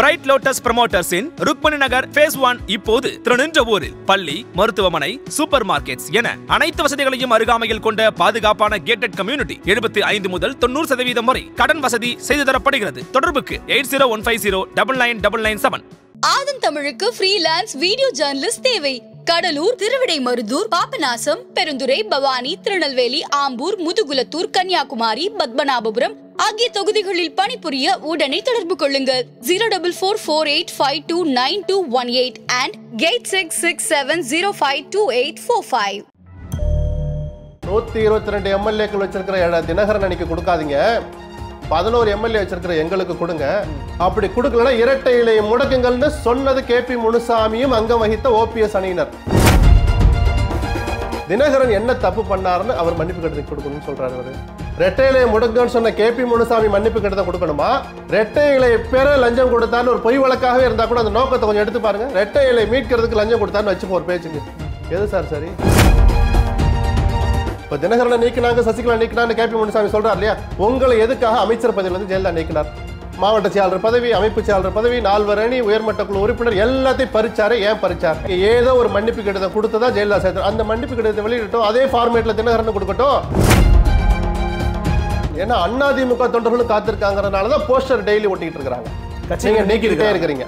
bright lotus ப்ரமோட்டர்ஸின் Rukmani Nagar phase one இப்போது திருநின்றவூரில் பள்ளி மருத்துவமனை சூப்பர் மார்க்கெட்ஸ் என அனைத்து வசதிகளையும் அருகாமையில் கொண்ட பாதுகாப்பான கேட்டட் கம்யூனிட்டி எழுபத்தி ஐந்து முதல் தொண்ணூறு சதவீதம் வரை கடன் வசதி செய்து தரப்படுகிறது தொடர்புக்கு eight zero one five zero double nine double nine seven Aadhan தமிழுக்கு ஃப்ரீலான்ஸ் வீடியோ ஜேர்னலிஸ்ட் தேவை கடலூர் திருவிடை மருதூர் பாபநாசம் பெருந்துறை பவானி திருநெல்வேலி ஆம்பூர் முதுகுலத்தூர் கன்னியாகுமரி பத்மநாபபுரம் ஆகிய தொகுதிகளில் பணிபுரிய உடனே தொடர்பு கொள்ளுங்கள் zero double four four eight five two nine two one eight and eight six six seven zero five two eight four five நூற்றி இருபத்தி ரெண்டு எம்எல்ஏக்கள் வச்சிருக்கிற தினகரன் அன்னைக்கு கொடுக்காதீங்க பதினோரு எம்எல்ஏ வச்சிருக்கிற எங்களுக்கு கொடுங்க அப்படி கொடுக்கலன்னா இரட்டை இலை முடக்குங்கள்னு சொன்னது கே பி முனுசாமியும் அங்கம் வகித்த ஓபிஎஸ் அணியினர் தினகரன் என்ன தப்பு பண்ணாருன்னு அவர் மன்னிப்பு கட்டுறதுக்கு கொடுக்கணும்னு சொல்றாரு அவரு ரெட்டை இலையை முடங்கன்னு சொன்ன கே பி முனுசாமி மன்னிப்பு கடிதம் கொடுக்கணுமா ரெட்டை இலையை பெற லஞ்சம் கொடுத்தான்னு ஒரு பொய் வழக்காகவே இருந்தா கூட அந்த நோக்கத்தை கொஞ்சம் எடுத்து பாருங்க ரெட்டை இலை மீட்கிறதுக்கு லஞ்சம் கொடுத்தான்னு வச்சுப்போம் ஒரு பேச்சுக்கு எது சார் சரி இப்போ தினகரனை நீக்கினாங்க சசிகலா நீக்கினான்னு கேபி முனுசாமி சொல்றாரு இல்லையா உங்களை எதுக்காக அமைச்சர் பதவியிலிருந்து ஜெயலலிதா நீக்கினார் மாவட்ட செயலாளர் பதவி அமைப்பு செயலாளர் பதவி நால்வர் அணி உயர்மட்ட குழு உறுப்பினர் எல்லாத்தையும் பறிச்சாரு ஏன் பறிச்சார் ஏதோ ஒரு மன்னிப்பு கடிதம் கொடுத்ததா ஜெயலலிதா சேர்த்தார் அந்த மன்னிப்பு கடிதத்தை வெளியிட்டோம் அதே ஃபார்மேட்ல தினகரன் கொடுக்கட்டும் ஏன்னா திமுக தொண்டர்களும் காத்திருக்காங்கிறதுனால தான் போஸ்டர் டெய்லி ஒட்டிக்கிட்டு இருக்கிறாங்க இருக்கிறீங்க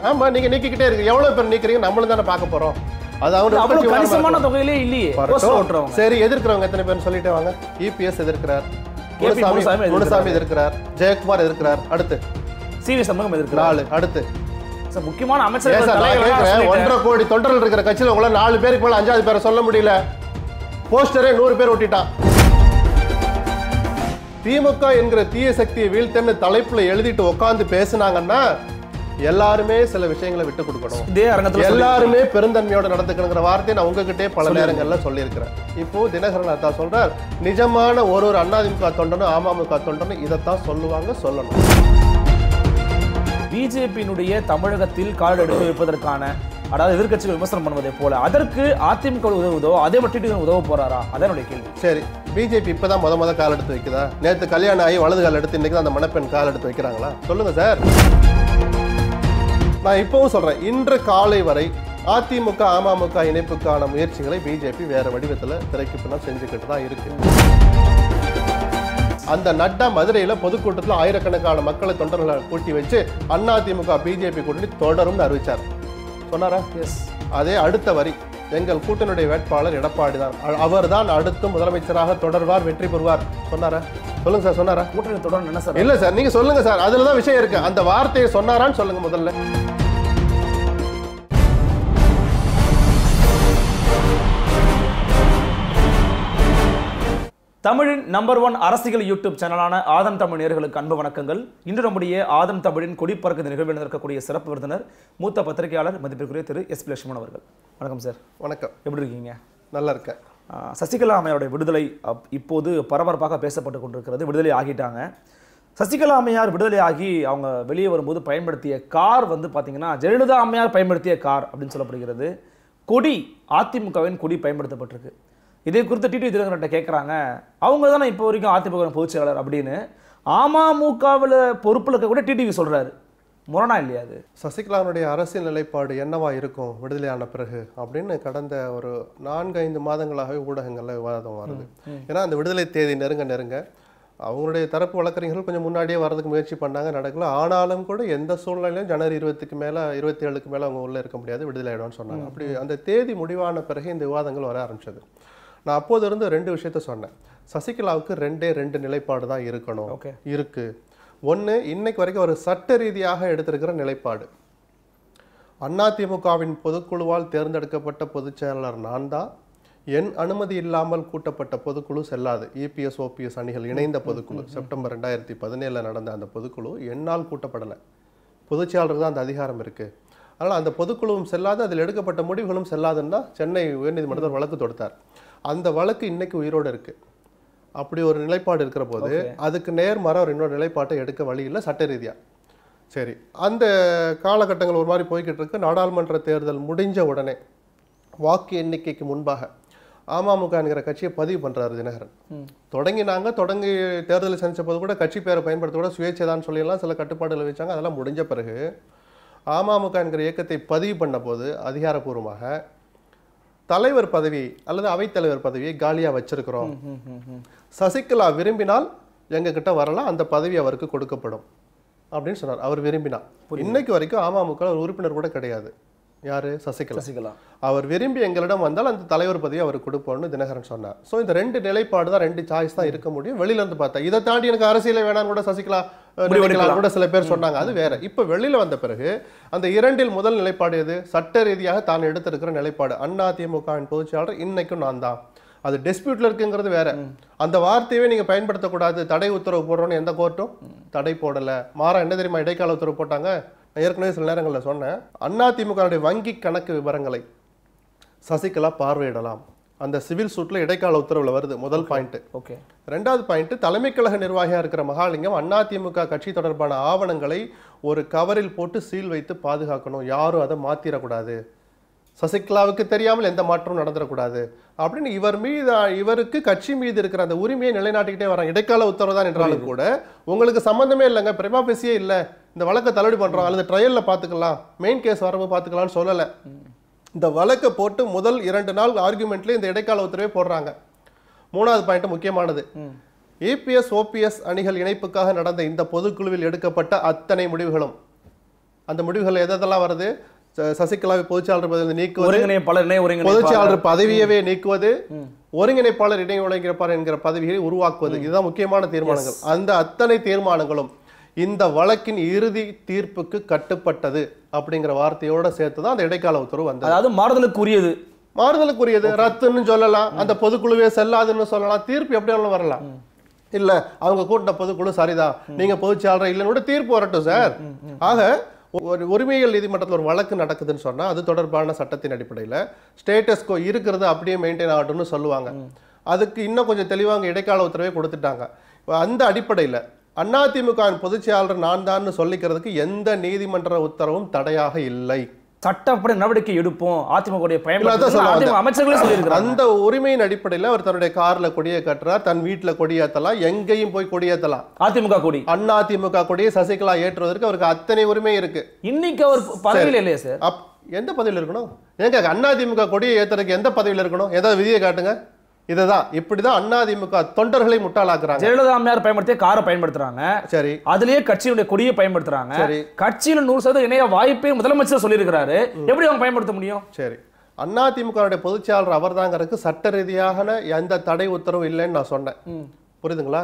பேர் போறோம் சரி எத்தனை பேர் e ஜெயக்குமார் அடுத்து சம்பவம் நாலு அடுத்து முக்கியமான ஒன்றரை கோடி தொண்டர்கள் இருக்கிற கட்சியில் நாலு பேருக்கு மேல அஞ்சாவது பேரை சொல்ல முடியல போஸ்டரே நூறு பேர் ஒட்டிட்டான் திமுக என்கிற தீய சக்தியை வீழ்த்தன்னு தலைப்புல எழுதிட்டு உட்காந்து பேசினாங்கன்னா எல்லாருமே சில விஷயங்களை விட்டு கொடுக்கணும் இதே அரங்கத்தில் எல்லாருமே பெருந்தன்மையோட நடந்துக்கணுங்கிற வார்த்தையை நான் உங்ககிட்டே பல நேரங்கள்ல சொல்லியிருக்கிறேன் இப்போ தினகரன் அத்தா சொல்றார் நிஜமான ஒரு ஒரு அதிமுக தொண்டனும் அமமுக தொண்டனும் இதைத்தான் சொல்லுவாங்க சொல்லணும் பிஜேபியினுடைய தமிழகத்தில் கால் எடுத்து வைப்பதற்கான அதாவது எதிர்கட்சிகள் விமர்சனம் பண்ணுவதை போல அதற்கு அதிமுக உதவுதோ அதே மட்டும் உதவ போறாரா அதனுடைய கேள்வி சரி பிஜேபி இப்பதான் முத முத கால் எடுத்து வைக்கிறதா நேற்று கல்யாணம் ஆகி வலது கால் எடுத்து இன்னைக்கு அந்த மணப்பெண் கால் எடுத்து வைக்கிறாங்களா சொல்லுங்க சார் நான் இப்பவும் சொல்றேன் இன்று காலை வரை அதிமுக அமமுக இணைப்புக்கான முயற்சிகளை பிஜேபி வேற வடிவத்தில் திரைக்கு பின்னால் செஞ்சுக்கிட்டு தான் இருக்கு அந்த நட்டா மதுரையில் பொதுக்கூட்டத்தில் ஆயிரக்கணக்கான மக்களை தொண்டர்களை கூட்டி வச்சு அதிமுக பிஜேபி கூட்டணி தொடரும்னு அறிவிச்சார் சொன்னாரா எஸ் அதே அடுத்த வரி எங்கள் கூட்டணியுடைய வேட்பாளர் எடப்பாடி தான் அவர் தான் அடுத்து முதலமைச்சராக தொடர்வார் வெற்றி பெறுவார் சொன்னாரா சொல்லுங்க சார் சொன்னாரா கூட்டணி தொடர் என்ன சார் இல்லை சார் நீங்கள் சொல்லுங்க சார் அதில் தான் விஷயம் இருக்கு அந்த வார்த்தையை சொன்னாரான்னு சொல்லுங்க முதல்ல தமிழின் நம்பர் ஒன் அரசியல் யூடியூப் சேனலான ஆதம் தமிழ் நேர்களுக்கு அன்பு வணக்கங்கள் இன்று நம்முடைய ஆதம் தமிழின் கொடிப்பறக்க நிகழ்வில் இருக்கக்கூடிய சிறப்பு விருந்தினர் மூத்த பத்திரிகையாளர் மதிப்பிற்குரிய திரு எஸ் பி லட்சுமணன் அவர்கள் வணக்கம் சார் வணக்கம் எப்படி இருக்கீங்க நல்லா இருக்க சசிகலா அம்மையோட விடுதலை இப்போது பரபரப்பாக பேசப்பட்டு கொண்டிருக்கிறது விடுதலை ஆகிட்டாங்க சசிகலா அம்மையார் விடுதலை ஆகி அவங்க வெளியே வரும்போது பயன்படுத்திய கார் வந்து பார்த்தீங்கன்னா ஜெயலலிதா அம்மையார் பயன்படுத்திய கார் அப்படின்னு சொல்லப்படுகிறது கொடி அதிமுகவின் கொடி பயன்படுத்தப்பட்டிருக்கு இதே குறித்து டிடி தினகரன்ட்ட கேட்குறாங்க அவங்க தானே இப்போ வரைக்கும் அதிமுக பொதுச் செயலாளர் அப்படின்னு அமமுகவில் பொறுப்பில் கூட டிடிவி சொல்கிறாரு முரணா இல்லையா அது சசிகலாவுடைய அரசியல் நிலைப்பாடு என்னவா இருக்கும் விடுதலையான பிறகு அப்படின்னு கடந்த ஒரு நான்கு ஐந்து மாதங்களாகவே ஊடகங்களில் விவாதம் வருது ஏன்னா அந்த விடுதலை தேதி நெருங்க நெருங்க அவங்களுடைய தரப்பு வழக்கறிஞர்கள் கொஞ்சம் முன்னாடியே வரதுக்கு முயற்சி பண்ணாங்க நடக்கல ஆனாலும் கூட எந்த சூழ்நிலையிலும் ஜனவரி இருபத்துக்கு மேலே இருபத்தி ஏழுக்கு மேலே அவங்க உள்ளே இருக்க முடியாது விடுதலை ஆகிடும்னு சொன்னாங்க அப்படி அந்த தேதி முடிவான பிறகு இந்த விவாதங்கள் வர ஆரம்பிச்சது நான் அப்போது இருந்து ரெண்டு விஷயத்த சொன்னேன் சசிகலாவுக்கு ரெண்டே ரெண்டு நிலைப்பாடு தான் இருக்கணும் இருக்குது ஒன்று இன்னைக்கு வரைக்கும் ஒரு சட்ட ரீதியாக எடுத்திருக்கிற நிலைப்பாடு அதிமுகவின் பொதுக்குழுவால் தேர்ந்தெடுக்கப்பட்ட பொதுச் செயலாளர் நான் தான் என் அனுமதி இல்லாமல் கூட்டப்பட்ட பொதுக்குழு செல்லாது இபிஎஸ் e ஓபிஎஸ் அணிகள் இணைந்த பொதுக்குழு செப்டம்பர் ரெண்டாயிரத்தி பதினேழில் நடந்த அந்த பொதுக்குழு என்னால் கூட்டப்படலை பொதுச் செயலாளர் தான் அந்த அதிகாரம் இருக்குது அதனால் அந்த பொதுக்குழுவும் செல்லாது அதில் எடுக்கப்பட்ட முடிவுகளும் செல்லாதுன்னா சென்னை உயர்நீதிமன்றத்தில் வழக்கு தொடுத்தார் அந்த வழக்கு இன்னைக்கு உயிரோடு இருக்குது அப்படி ஒரு நிலைப்பாடு இருக்கிற போது அதுக்கு நேர்மாற அவர் இன்னொரு நிலைப்பாட்டை எடுக்க வழி இல்லை சட்ட ரீதியாக சரி அந்த காலகட்டங்கள் ஒரு மாதிரி போய்கிட்டு இருக்கு நாடாளுமன்ற தேர்தல் முடிஞ்ச உடனே வாக்கு எண்ணிக்கைக்கு முன்பாக அமமுகங்கிற கட்சியை பதிவு பண்ணுறாரு தினகரன் தொடங்கினாங்க தொடங்கி தேர்தலை சந்தித்த போது கூட கட்சி பேரை பயன்படுத்த கூட சுயேட்சைதான் சொல்லியெல்லாம் சில கட்டுப்பாடுகளை வச்சாங்க அதெல்லாம் முடிஞ்ச பிறகு அமமுகங்கிற இயக்கத்தை பதிவு பண்ண போது அதிகாரப்பூர்வமாக தலைவர் பதவி அல்லது அவைத்தலைவர் பதவியை காலியாக வச்சிருக்கிறோம் சசிகலா விரும்பினால் எங்ககிட்ட வரலாம் அந்த பதவி அவருக்கு கொடுக்கப்படும் அப்படின்னு சொன்னார் அவர் விரும்பினார் இன்னைக்கு வரைக்கும் அமமுக உறுப்பினர் கூட கிடையாது யாரு சசிகலா சசிகலா அவர் விரும்பி எங்களிடம் வந்தால் அந்த தலைவர் பதவி அவர் கொடுப்போம்னு தினகரன் சொன்னார் ஸோ இந்த ரெண்டு நிலைப்பாடு தான் ரெண்டு சாய்ஸ் தான் இருக்க முடியும் இருந்து பார்த்தா இதை தாண்டி எனக்கு அரசியல வேணாம்னு கூட சசிகலா கூட சில பேர் சொன்னாங்க அது வேற இப்ப வெளியில வந்த பிறகு அந்த இரண்டில் முதல் நிலைப்பாடு எது சட்ட ரீதியாக தான் எடுத்திருக்கிற நிலைப்பாடு அண்ணா திமுக பொதுச்செயலாளர் இன்னைக்கும் நான் தான் அது டிஸ்பியூட்ல இருக்குங்கிறது வேற அந்த வார்த்தையவே நீங்க பயன்படுத்தக்கூடாது தடை உத்தரவு போடுறோன்னு எந்த கோர்ட்டும் தடை போடல மாறா என்ன தெரியுமா இடைக்கால உத்தரவு போட்டாங்க ஏற்கனவே சில நேரங்களில் சொன்னேன் அண்ணா வங்கி கணக்கு விவரங்களை சசிகலா பார்வையிடலாம் அந்த சிவில் சூட்டில் இடைக்கால உத்தரவில் வருது முதல் பாயிண்ட் ஓகே ரெண்டாவது பாயிண்ட் தலைமை கழக நிர்வாகியாக இருக்கிற மகாலிங்கம் அதிமுக கட்சி தொடர்பான ஆவணங்களை ஒரு கவரில் போட்டு சீல் வைத்து பாதுகாக்கணும் யாரும் அதை மாற்றிடக்கூடாது சசிகலாவுக்கு தெரியாமல் எந்த மாற்றமும் நடந்துடக்கூடாது அப்படின்னு இவர் மீது இவருக்கு கட்சி மீது இருக்கிற அந்த உரிமையை நிலைநாட்டிக்கிட்டே வரான் இடைக்கால உத்தரவு தான் என்றாலும் கூட உங்களுக்கு சம்மந்தமே இல்லைங்க பிரமா பேசியே இல்லை இந்த வழக்கை தள்ளுபடி பண்ணுறோம் அல்லது ட்ரையலில் பார்த்துக்கலாம் மெயின் கேஸ் வரப்போ பார்த்துக்கலாம்னு சொல்லலை இந்த வழக்கை போட்டு முதல் இரண்டு நாள் ஆர்குமெண்ட்லேயே இந்த இடைக்கால உத்தரவே போடுறாங்க மூணாவது பாயிண்ட் முக்கியமானது ஏபிஎஸ் e ஓபிஎஸ் அணிகள் இணைப்புக்காக நடந்த இந்த பொதுக்குழுவில் எடுக்கப்பட்ட அத்தனை முடிவுகளும் அந்த முடிவுகள் எதெல்லாம் வருது சசிகலாவை பொதுச்சாளர் பதவி பொதுச்சாளர் பதவியவே நீக்குவது ஒருங்கிணைப்பாளர் இணை ஒருங்கிணைப்பாளர் என்கிற பதவியை உருவாக்குவது இதுதான் முக்கியமான தீர்மானங்கள் அந்த அத்தனை தீர்மானங்களும் இந்த வழக்கின் இறுதி தீர்ப்புக்கு கட்டுப்பட்டது அப்படிங்கிற வார்த்தையோட சேர்த்து தான் அந்த இடைக்கால உத்தரவு வந்தது அதாவது மாறுதலுக்குரியது மாறுதலுக்குரியது ரத்துன்னு சொல்லலாம் அந்த பொதுக்குழுவே செல்லாதுன்னு சொல்லலாம் தீர்ப்பு எப்படி வேணாலும் வரலாம் இல்ல அவங்க கூட்ட பொதுக்குழு சரிதான் நீங்க பொதுச்செயலாளர் இல்லைன்னு கூட தீர்ப்பு வரட்டும் சார் ஆக ஒரு உரிமைகள் நீதிமன்றத்தில் ஒரு வழக்கு நடக்குதுன்னு சொன்னால் அது தொடர்பான சட்டத்தின் அடிப்படையில் ஸ்டேட்டஸ்கோ இருக்கிறது அப்படியே மெயின்டைன் ஆகட்டும்னு சொல்லுவாங்க அதுக்கு இன்னும் கொஞ்சம் தெளிவாக இடைக்கால உத்தரவே கொடுத்துட்டாங்க அந்த அடிப்படையில் அதிமுகவின் பொதுச் செயலாளர் நான் தான் சொல்லிக்கிறதுக்கு எந்த நீதிமன்ற உத்தரவும் தடையாக இல்லை சட்டப்படி நடவடிக்கை எடுப்போம் அதிமுக அந்த உரிமையின் அடிப்படையில் அவர் தன்னுடைய கார்ல கொடியை கட்டுறார் தன் வீட்டில் கொடியேற்றலாம் எங்கேயும் போய் கொடியேற்றலாம் அதிமுக கொடி அண்ணா அதிமுக கொடியை சசிகலா ஏற்றுவதற்கு அவருக்கு அத்தனை உரிமை இருக்கு இன்னைக்கு அவர் பதவியில் இல்லையா சார் எந்த பதவியில் இருக்கணும் ஏங்க அதிமுக கொடியை ஏற்றுறதுக்கு எந்த பதவியில் இருக்கணும் ஏதாவது விதியை காட்டுங்க இதுதான் இப்படிதான் அண்ணா அதிமுக தொண்டர்களை முட்டாளாக்குறாங்க ஜெயலலிதா அம்மையார் பயன்படுத்திய காரை பயன்படுத்துறாங்க சரி அதுலயே கட்சியினுடைய கொடியை பயன்படுத்துறாங்க சரி கட்சியில நூறு சதவீதம் இணைய வாய்ப்பே முதலமைச்சர் சொல்லியிருக்கிறாரு எப்படி அவங்க பயன்படுத்த முடியும் சரி அண்ணா திமுகவுடைய பொதுச்செயலாளர் அவர் தாங்கிறதுக்கு சட்ட ரீதியான எந்த தடை உத்தரவும் இல்லைன்னு நான் சொன்னேன் புரியுதுங்களா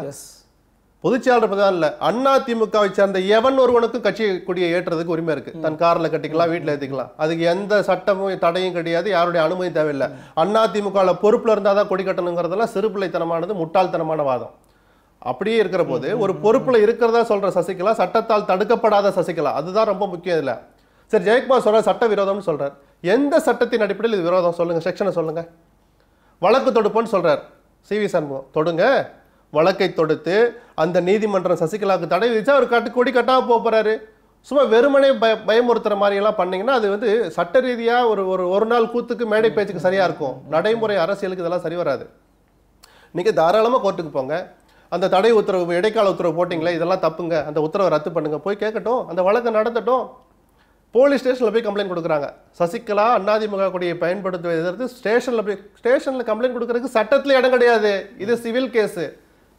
பொதுச்செயலாளர் பதவி இல்லை அண்ணா திமுகவை சேர்ந்த எவன் ஒருவனுக்கும் கட்சி கொடியை ஏற்றுறதுக்கு உரிமை இருக்கு தன் காரில் கட்டிக்கலாம் வீட்டில் ஏற்றிக்கலாம் அதுக்கு எந்த சட்டமும் தடையும் கிடையாது யாருடைய அனுமதி தேவையில்லை அண்ணா திமுகவில் பொறுப்பில் இருந்தால் தான் கொடி கட்டணுங்கிறதெல்லாம் சிறுபிள்ளைத்தனமானது முட்டாள்தனமான வாதம் அப்படியே இருக்கிற போது ஒரு பொறுப்பில் இருக்கிறதா சொல்கிற சசிகலா சட்டத்தால் தடுக்கப்படாத சசிகலா அதுதான் ரொம்ப முக்கியம் இதில் சரி ஜெயக்குமார் சொல்கிறார் சட்ட விரோதம்னு சொல்கிறார் எந்த சட்டத்தின் அடிப்படையில் இது விரோதம் சொல்லுங்கள் செக்ஷனை சொல்லுங்கள் வழக்கு தொடுப்போன்னு சொல்கிறார் சி வி சண்முகம் தொடுங்க வழக்கை தொடுத்து அந்த நீதிமன்றம் சசிகலாவுக்கு தடை விதிச்சா அவர் கட்டு கொடி கட்டாமல் போக போகிறாரு சும்மா வெறுமனே பய பயமுறுத்துகிற மாதிரியெல்லாம் பண்ணீங்கன்னா அது வந்து சட்ட ரீதியாக ஒரு ஒரு ஒரு நாள் கூத்துக்கு மேடை பேச்சுக்கு சரியாக இருக்கும் நடைமுறை அரசியலுக்கு இதெல்லாம் சரி வராது நீங்கள் தாராளமாக கோர்ட்டுக்கு போங்க அந்த தடை உத்தரவு இடைக்கால உத்தரவு போட்டிங்களே இதெல்லாம் தப்புங்க அந்த உத்தரவை ரத்து பண்ணுங்கள் போய் கேட்கட்டும் அந்த வழக்கு நடத்தட்டும் போலீஸ் ஸ்டேஷனில் போய் கம்ப்ளைண்ட் கொடுக்குறாங்க சசிகலா அண்ணாதிமுக கொடியை பயன்படுத்துவதற்கு ஸ்டேஷனில் போய் ஸ்டேஷனில் கம்ப்ளைண்ட் கொடுக்குறதுக்கு சட்டத்தில் இடம் கிடையாது இது சிவில் கேஸு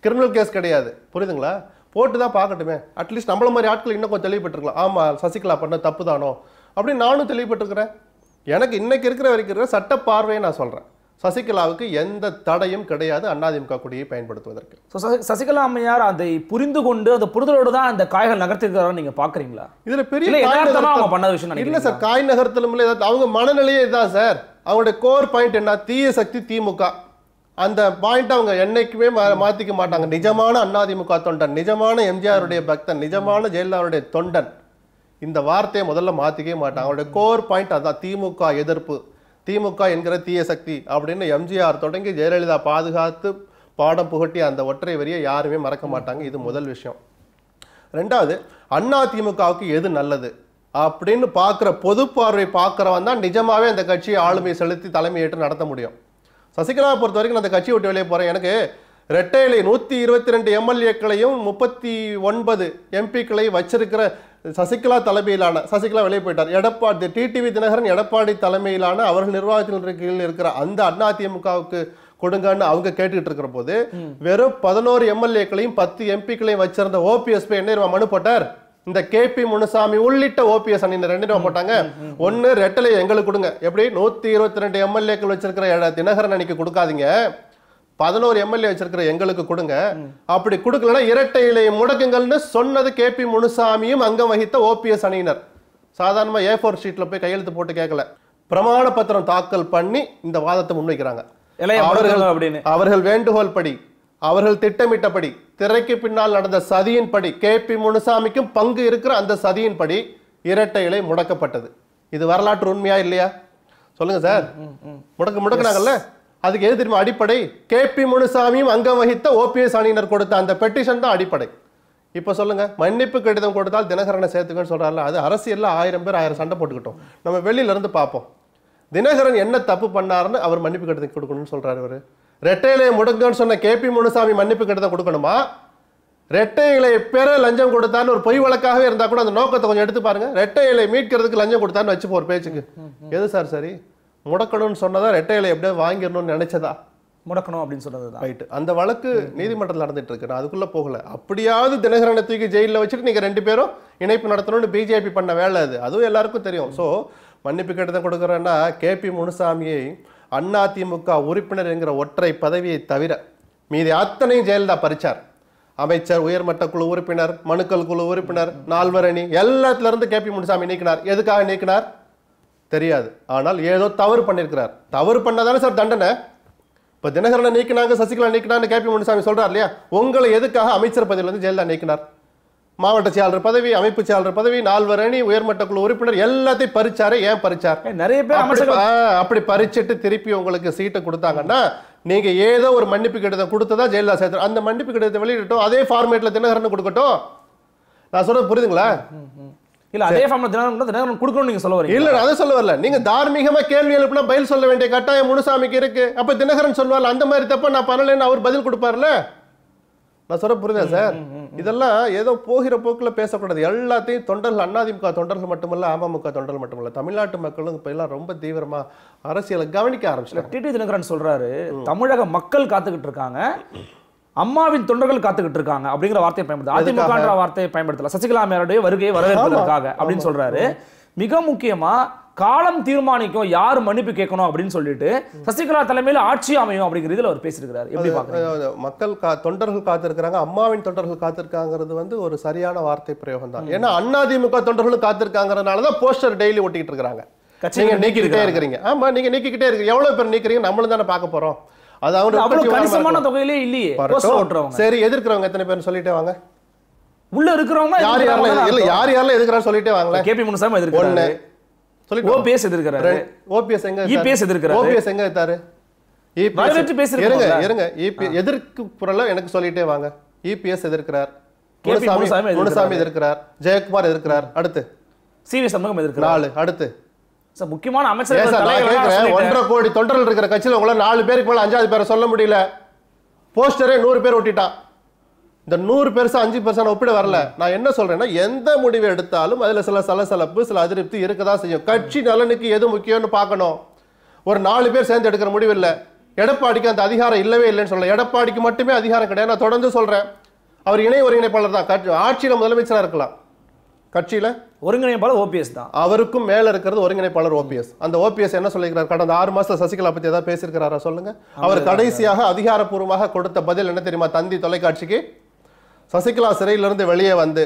கிரிமினல் கேஸ் கிடையாது புரியுதுங்களா போட்டு தான் பார்க்கட்டுமே அட்லீஸ்ட் நம்மள மாதிரி ஆட்கள் இன்னும் கொஞ்சம் தெளிவுபட்டுருக்கலாம் ஆமாம் சசிகலா பண்ண தப்பு தானோ அப்படின்னு நானும் தெளிவுபட்டுருக்கிறேன் எனக்கு இன்னைக்கு இருக்கிற வரைக்கும் சட்ட பார்வையை நான் சொல்கிறேன் சசிகலாவுக்கு எந்த தடையும் கிடையாது அதிமுக கொடியை பயன்படுத்துவதற்கு சசிகலா அம்மையார் அதை புரிந்து கொண்டு அந்த புரிதலோடு தான் அந்த காய்கள் நகர்த்திருக்கிறார நீங்க பாக்குறீங்களா இதுல பெரிய அவங்க பண்ண விஷயம் சார் காய் நகர்த்தலும் அவங்க மனநிலையே இதான் சார் அவங்களுடைய கோர் பாயிண்ட் என்ன தீய சக்தி திமுக அந்த பாயிண்ட் அவங்க என்னைக்குமே மாற்றிக்க மாட்டாங்க நிஜமான அண்ணாதிமுக தொண்டன் நிஜமான எம்ஜிஆருடைய பக்தன் நிஜமான ஜெயலலிதாவுடைய தொண்டன் இந்த வார்த்தையை முதல்ல மாற்றிக்கவே மாட்டாங்க அவருடைய கோர் பாயிண்ட் அதுதான் திமுக எதிர்ப்பு திமுக என்கிற தீய சக்தி அப்படின்னு எம்ஜிஆர் தொடங்கி ஜெயலலிதா பாதுகாத்து பாடம் புகட்டி அந்த ஒற்றை வரியை யாருமே மறக்க மாட்டாங்க இது முதல் விஷயம் ரெண்டாவது அண்ணா திமுகவுக்கு எது நல்லது அப்படின்னு பார்க்குற பொது பார்வை பார்க்குறவன் தான் நிஜமாகவே அந்த கட்சியை ஆளுமை செலுத்தி தலைமையேற்று நடத்த முடியும் சசிகலா பொறுத்த வரைக்கும் அந்த கட்சியை விட்டு வெளியே போகிறேன் எனக்கு ரெட்டையிலை நூற்றி இருபத்தி ரெண்டு எம்எல்ஏக்களையும் முப்பத்தி ஒன்பது எம்பிக்களையும் வச்சிருக்கிற சசிகலா தலைமையிலான சசிகலா வெளியே போயிட்டார் எடப்பாடி டிடிவி தினகரன் எடப்பாடி தலைமையிலான அவர்கள் நிர்வாகத்தின் இருக்கிற அந்த அதிமுகவுக்கு கொடுங்கன்னு அவங்க கேட்டுக்கிட்டு இருக்கிற போது வெறும் பதினோரு எம்எல்ஏக்களையும் பத்து எம்பிக்களையும் வச்சிருந்த ஓபிஎஸ் என்ன மனு போட்டார் இந்த கே பி முனுசாமி உள்ளிட்ட ஓபிஎஸ் அணி ரெண்டு ரூபா போட்டாங்க ஒன்னு ரெட்டலை எங்களுக்கு கொடுங்க எப்படி நூத்தி இருபத்தி ரெண்டு எம்எல்ஏக்கள் வச்சிருக்கிற தினகரன் அணிக்கு கொடுக்காதீங்க பதினோரு எம்எல்ஏ வச்சிருக்கிற எங்களுக்கு கொடுங்க அப்படி கொடுக்கலன்னா இரட்டை இலை முடக்குங்கள்னு சொன்னது கே பி முனுசாமியும் அங்கம் வகித்த ஓபிஎஸ் அணியினர் சாதாரணமாக ஏ ஃபோர் ஷீட்ல போய் கையெழுத்து போட்டு கேட்கல பிரமாண பத்திரம் தாக்கல் பண்ணி இந்த வாதத்தை முன்வைக்கிறாங்க அவர்கள் அவர்கள் வேண்டுகோள் படி அவர்கள் திட்டமிட்டபடி திரைக்கு பின்னால் நடந்த சதியின்படி கே பி முனுசாமிக்கும் பங்கு இருக்கிற அந்த சதியின்படி இரட்டை இலை முடக்கப்பட்டது இது வரலாற்று உண்மையா இல்லையா சொல்லுங்க சார் முடக்க முடக்கினாங்கல்ல அதுக்கு எது தெரியுமா அடிப்படை கே பி முனுசாமியும் அங்கம் வகித்த ஓபிஎஸ் அணியினர் கொடுத்த அந்த பெட்டிஷன் தான் அடிப்படை இப்போ சொல்லுங்க மன்னிப்பு கடிதம் கொடுத்தால் தினகரனை சேர்த்துக்கன்னு சொல்றாரு அது அரசியலில் ஆயிரம் பேர் ஆயிரம் சண்டை போட்டுக்கிட்டோம் நம்ம வெளியில இருந்து பார்ப்போம் தினகரன் என்ன தப்பு பண்ணாருன்னு அவர் மன்னிப்பு கடிதம் கொடுக்கணும்னு சொல்றாரு அவர் ரெட்டையிலையை இலையை முடுங்கன்னு சொன்ன கே பி முனுசாமி மன்னிப்பு கடிதம் கொடுக்கணுமா ரெட்டை இலை பெற லஞ்சம் கொடுத்தான்னு ஒரு பொய் வழக்காகவே இருந்தால் கூட அந்த நோக்கத்தை கொஞ்சம் எடுத்து பாருங்க ரெட்டை இலை மீட்கிறதுக்கு லஞ்சம் கொடுத்தான்னு வச்சு ஒரு பேச்சுக்கு எது சார் சரி முடக்கணும்னு சொன்னதா ரெட்டை இலை எப்படியாவது வாங்கிடணும்னு நினைச்சதா முடக்கணும் அப்படின்னு சொன்னது அந்த வழக்கு நீதிமன்றத்தில் நடந்துட்டு இருக்கு நான் அதுக்குள்ள போகல அப்படியாவது தினகரனை தூக்கி ஜெயிலில் வச்சுட்டு நீங்க ரெண்டு பேரும் இணைப்பு நடத்தணும்னு பிஜேபி பண்ண வேலை அது அதுவும் எல்லாருக்கும் தெரியும் ஸோ மன்னிப்பு கேட்டதை கொடுக்குறேன்னா கே பி முனுசாமியை அதிமுக உறுப்பினர் என்கிற ஒற்றை பதவியை தவிர மீதி அத்தனையும் ஜெயலலிதா பறிச்சார் அமைச்சர் உயர்மட்ட குழு உறுப்பினர் மனுக்கள் குழு உறுப்பினர் நால்வரணி எல்லாத்துலேருந்து கே பி முனுசாமி நீக்கினார் எதுக்காக நீக்கினார் தெரியாது ஆனால் ஏதோ தவறு பண்ணியிருக்கிறார் தவறு பண்ணதானே சார் தண்டனை இப்போ தினகரனை நீக்கினாங்க சசிகலா நீக்கினான்னு கே பி முனுசாமி சொல்கிறார் இல்லையா உங்களை எதுக்காக அமைச்சர் வந்து ஜெயலலிதா நீக்கினார் மாவட்ட செயலாளர் பதவி அமைப்பு செயலாளர் பதவி நால்வர் அணி உயர்மட்ட குழு உறுப்பினர் எல்லாத்தையும் பறிச்சாரு ஏன் பறிச்சார் நிறைய பேர் அப்படி பறிச்சிட்டு திருப்பி உங்களுக்கு சீட்டை கொடுத்தாங்கன்னா நீங்க ஏதோ ஒரு மன்னிப்பு கடிதம் கொடுத்ததா ஜெயலலிதா சேர்த்து அந்த மன்னிப்பு கடிதத்தை வெளியிடட்டும் அதே ஃபார்மேட்ல தினகரன் கொடுக்கட்டும் நான் சொல்றது புரியுதுங்களா இல்ல அதே ஃபார்ம்ல தினகரன் தினகரன் கொடுக்கணும் நீங்க சொல்ல வரீங்க இல்ல அதை சொல்ல வரல நீங்க தார்மீகமா கேள்வி எழுப்புனா பதில் சொல்ல வேண்டிய கட்டாயம் முனுசாமிக்கு இருக்கு அப்ப தினகரன் சொல்வார் அந்த மாதிரி தப்ப நான் பண்ணலன்னு அவர் பதில் கொடுப்பார்ல நான் சொல்ல புரியுதா சார் இதெல்லாம் ஏதோ போகிற போக்கில் பேசக்கூடாது எல்லாத்தையும் தொண்டர்கள் அண்ணாதிமுக தொண்டர்கள் மட்டுமல்ல அமமுக தொண்டர்கள் மட்டுமல்ல தமிழ்நாட்டு மக்களும் இப்போ எல்லாம் ரொம்ப தீவிரமாக அரசியலை கவனிக்க டி டி தினகரன் சொல்கிறாரு தமிழக மக்கள் காத்துக்கிட்டு இருக்காங்க அம்மாவின் தொண்டர்கள் காத்துக்கிட்டு இருக்காங்க அப்படிங்கிற வார்த்தையை பயன்படுத்த அதிமுக வார்த்தையை பயன்படுத்தலாம் சசிகலா மேலோடைய வருகையை வரவேற்பதற்காக அப்படின்னு சொல்றாரு மிக முக்கியமா காலம் தீர்மானிக்கும் யார் மன்னிப்பு கேட்கணும் அப்படின்னு சொல்லிட்டு சசிகலா தலைமையில் ஆட்சி அமையும் அப்படிங்கிறதுல அவர் பேசியிருக்கிறார் எப்படி பாக்குறாங்க மக்கள் கா தொண்டர்கள் காத்திருக்கிறாங்க அம்மாவின் தொண்டர்கள் காத்திருக்காங்கிறது வந்து ஒரு சரியான வார்த்தை பிரயோகம் தான் ஏன்னா அதிமுக தொண்டர்களும் காத்திருக்காங்கிறதுனால தான் போஸ்டர் டெய்லி ஒட்டிக்கிட்டு இருக்கிறாங்க நீங்க நீக்கிக்கிட்டே இருக்கிறீங்க ஆமா நீங்க நீக்கிக்கிட்டே இருக்கீங்க எவ்வளவு பேர் நீக்கிறீங்க நம்மளும் தானே பார்க்க போறோம் அது அவங்க கணிசமான தொகையிலே இல்லையே சரி எதிர்க்கிறவங்க எத்தனை பேர் சொல்லிட்டே வாங்க உள்ள இருக்கிறவங்க யார் யாரெல்லாம் இல்ல யார் யாரெல்லாம் எதுக்குறான்னு சொல்லிட்டே வாங்க கேபி முனுசாமி எதிர்க்கிறாங்க எனக்கு சொல்லிட்டே வாங்க இபிஎஸ் எதிர்க்கிறார் முனுசாமி எதிர்க்கிறார் ஜெயக்குமார் எதிர்க்கிறார் அடுத்து சிவி சண்முகம் எதிர்க்கிறார் நாலு அடுத்து சார் முக்கியமான அமைச்சர் ஒன்றரை கோடி தொண்டர்கள் இருக்கிற கட்சியில் உங்களால் நாலு பேருக்கு மேல அஞ்சாவது பேரை சொல்ல முடியல போஸ்டரே நூறு பேர் ஒட்டிட்டான் இந்த நூறு பெருசாக அஞ்சு பெருசான ஒப்பிட வரல நான் என்ன சொல்றேன்னா எந்த முடிவு எடுத்தாலும் அதுல சில சலசலப்பு சில அதிருப்தி தான் செய்யும் கட்சி நலனுக்கு எது முக்கியம்னு பார்க்கணும் ஒரு நாலு பேர் சேர்ந்து எடுக்கிற முடிவு இல்லை எடப்பாடிக்கு அந்த அதிகாரம் இல்லவே இல்லைன்னு சொல்லலாம் எடப்பாடிக்கு மட்டுமே அதிகாரம் கிடையாது நான் தொடர்ந்து சொல்றேன் அவர் இணை ஒருங்கிணைப்பாளர் தான் கட்சி ஆட்சியில் முதலமைச்சராக இருக்கலாம் கட்சியில் ஒருங்கிணைப்பாளர் ஓபிஎஸ் தான் அவருக்கும் மேலே இருக்கிறது ஒருங்கிணைப்பாளர் ஓபிஎஸ் அந்த ஓபிஎஸ் என்ன சொல்லிருக்கிறார் கடந்த ஆறு மாதத்தில் சசிகலா பற்றி ஏதாவது பேசியிருக்கிறாரா சொல்லுங்க அவர் கடைசியாக அதிகாரப்பூர்வமாக கொடுத்த பதில் என்ன தெரியுமா தந்தி தொலைக்காட்சிக்கு சசிகலா சிறையிலிருந்து வெளியே வந்து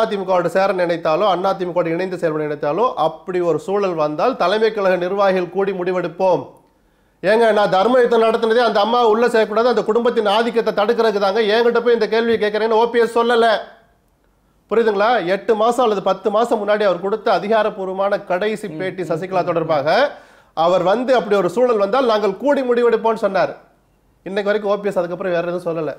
அதிமுகவோட சேர நினைத்தாலோ அதிமுக இணைந்து செயல்பட நினைத்தாலோ அப்படி ஒரு சூழல் வந்தால் தலைமை கழக நிர்வாகிகள் கூடி முடிவெடுப்போம் ஏங்க நான் தர்ம யுத்தம் நடத்தினதே அந்த அம்மா உள்ளே செய்யக்கூடாது அந்த குடும்பத்தின் ஆதிக்கத்தை தடுக்கிறதுக்கு தாங்க என்கிட்ட போய் இந்த கேள்வி கேட்குறேன்னு ஓபிஎஸ் சொல்லலை புரியுதுங்களா எட்டு மாதம் அல்லது பத்து மாதம் முன்னாடி அவர் கொடுத்த அதிகாரப்பூர்வமான கடைசி பேட்டி சசிகலா தொடர்பாக அவர் வந்து அப்படி ஒரு சூழல் வந்தால் நாங்கள் கூடி முடிவெடுப்போம்னு சொன்னார் இன்னைக்கு வரைக்கும் ஓபிஎஸ் அதுக்கப்புறம் வேறு எதுவும் சொல்லலை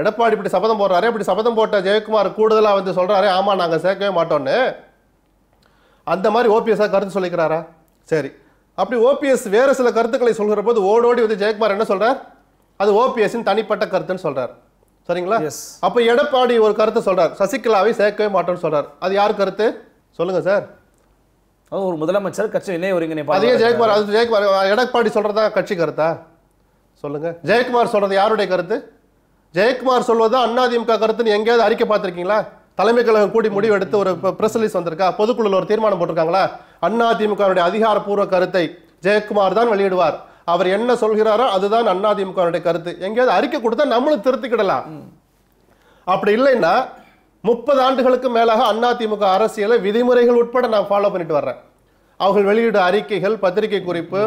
எடப்பாடி இப்படி சபதம் போடுறாரு இப்படி சபதம் போட்ட ஜெயக்குமார் கூடுதலாக வந்து சொல்கிறாரு ஆமாம் நாங்கள் சேர்க்கவே மாட்டோன்னு அந்த மாதிரி ஓபிஎஸ்ஸாக கருத்து சொல்லிக்கிறாரா சரி அப்படி ஓபிஎஸ் வேறு சில கருத்துக்களை சொல்கிற போது ஓடோடி வந்து ஜெயக்குமார் என்ன சொல்கிறார் அது ஓபிஎஸ்ஸின் தனிப்பட்ட கருத்துன்னு சொல்கிறார் சரிங்களா அப்போ எடப்பாடி ஒரு கருத்தை சொல்கிறார் சசிகலாவை சேர்க்கவே மாட்டோம்னு சொல்கிறார் அது யார் கருத்து சொல்லுங்கள் சார் ஒரு முதலமைச்சர் கட்சி இணைய ஒருங்கிணைப்பாளர் அதே ஜெயக்குமார் அது ஜெயக்குமார் எடப்பாடி சொல்கிறதா கட்சி கருத்தா சொல்லுங்கள் ஜெயக்குமார் சொல்கிறது யாருடைய கருத்து ஜெயக்குமார் சொல்வது அண்ணாதிமுக கருத்துன்னு எங்கேயாவது அறிக்கை பார்த்துருக்கீங்களா தலைமை கழகம் கூடி முடிவு எடுத்து ஒரு ப்ரெஸ் ரிலீஸ் வந்திருக்கா பொதுக்குழுல ஒரு தீர்மானம் போட்டிருக்காங்களா அதிமுகவுடைய அதிகாரப்பூர்வ கருத்தை ஜெயக்குமார் தான் வெளியிடுவார் அவர் என்ன சொல்கிறாரோ அதுதான் அதிமுகவுடைய கருத்து எங்கேயாவது அறிக்கை கொடுத்தா நம்மளும் திருத்திக்கிடலாம் அப்படி இல்லைன்னா முப்பது ஆண்டுகளுக்கு மேலாக அதிமுக அரசியலை விதிமுறைகள் உட்பட நான் ஃபாலோ பண்ணிட்டு வர்றேன் அவர்கள் வெளியிடும் அறிக்கைகள் பத்திரிகை குறிப்பு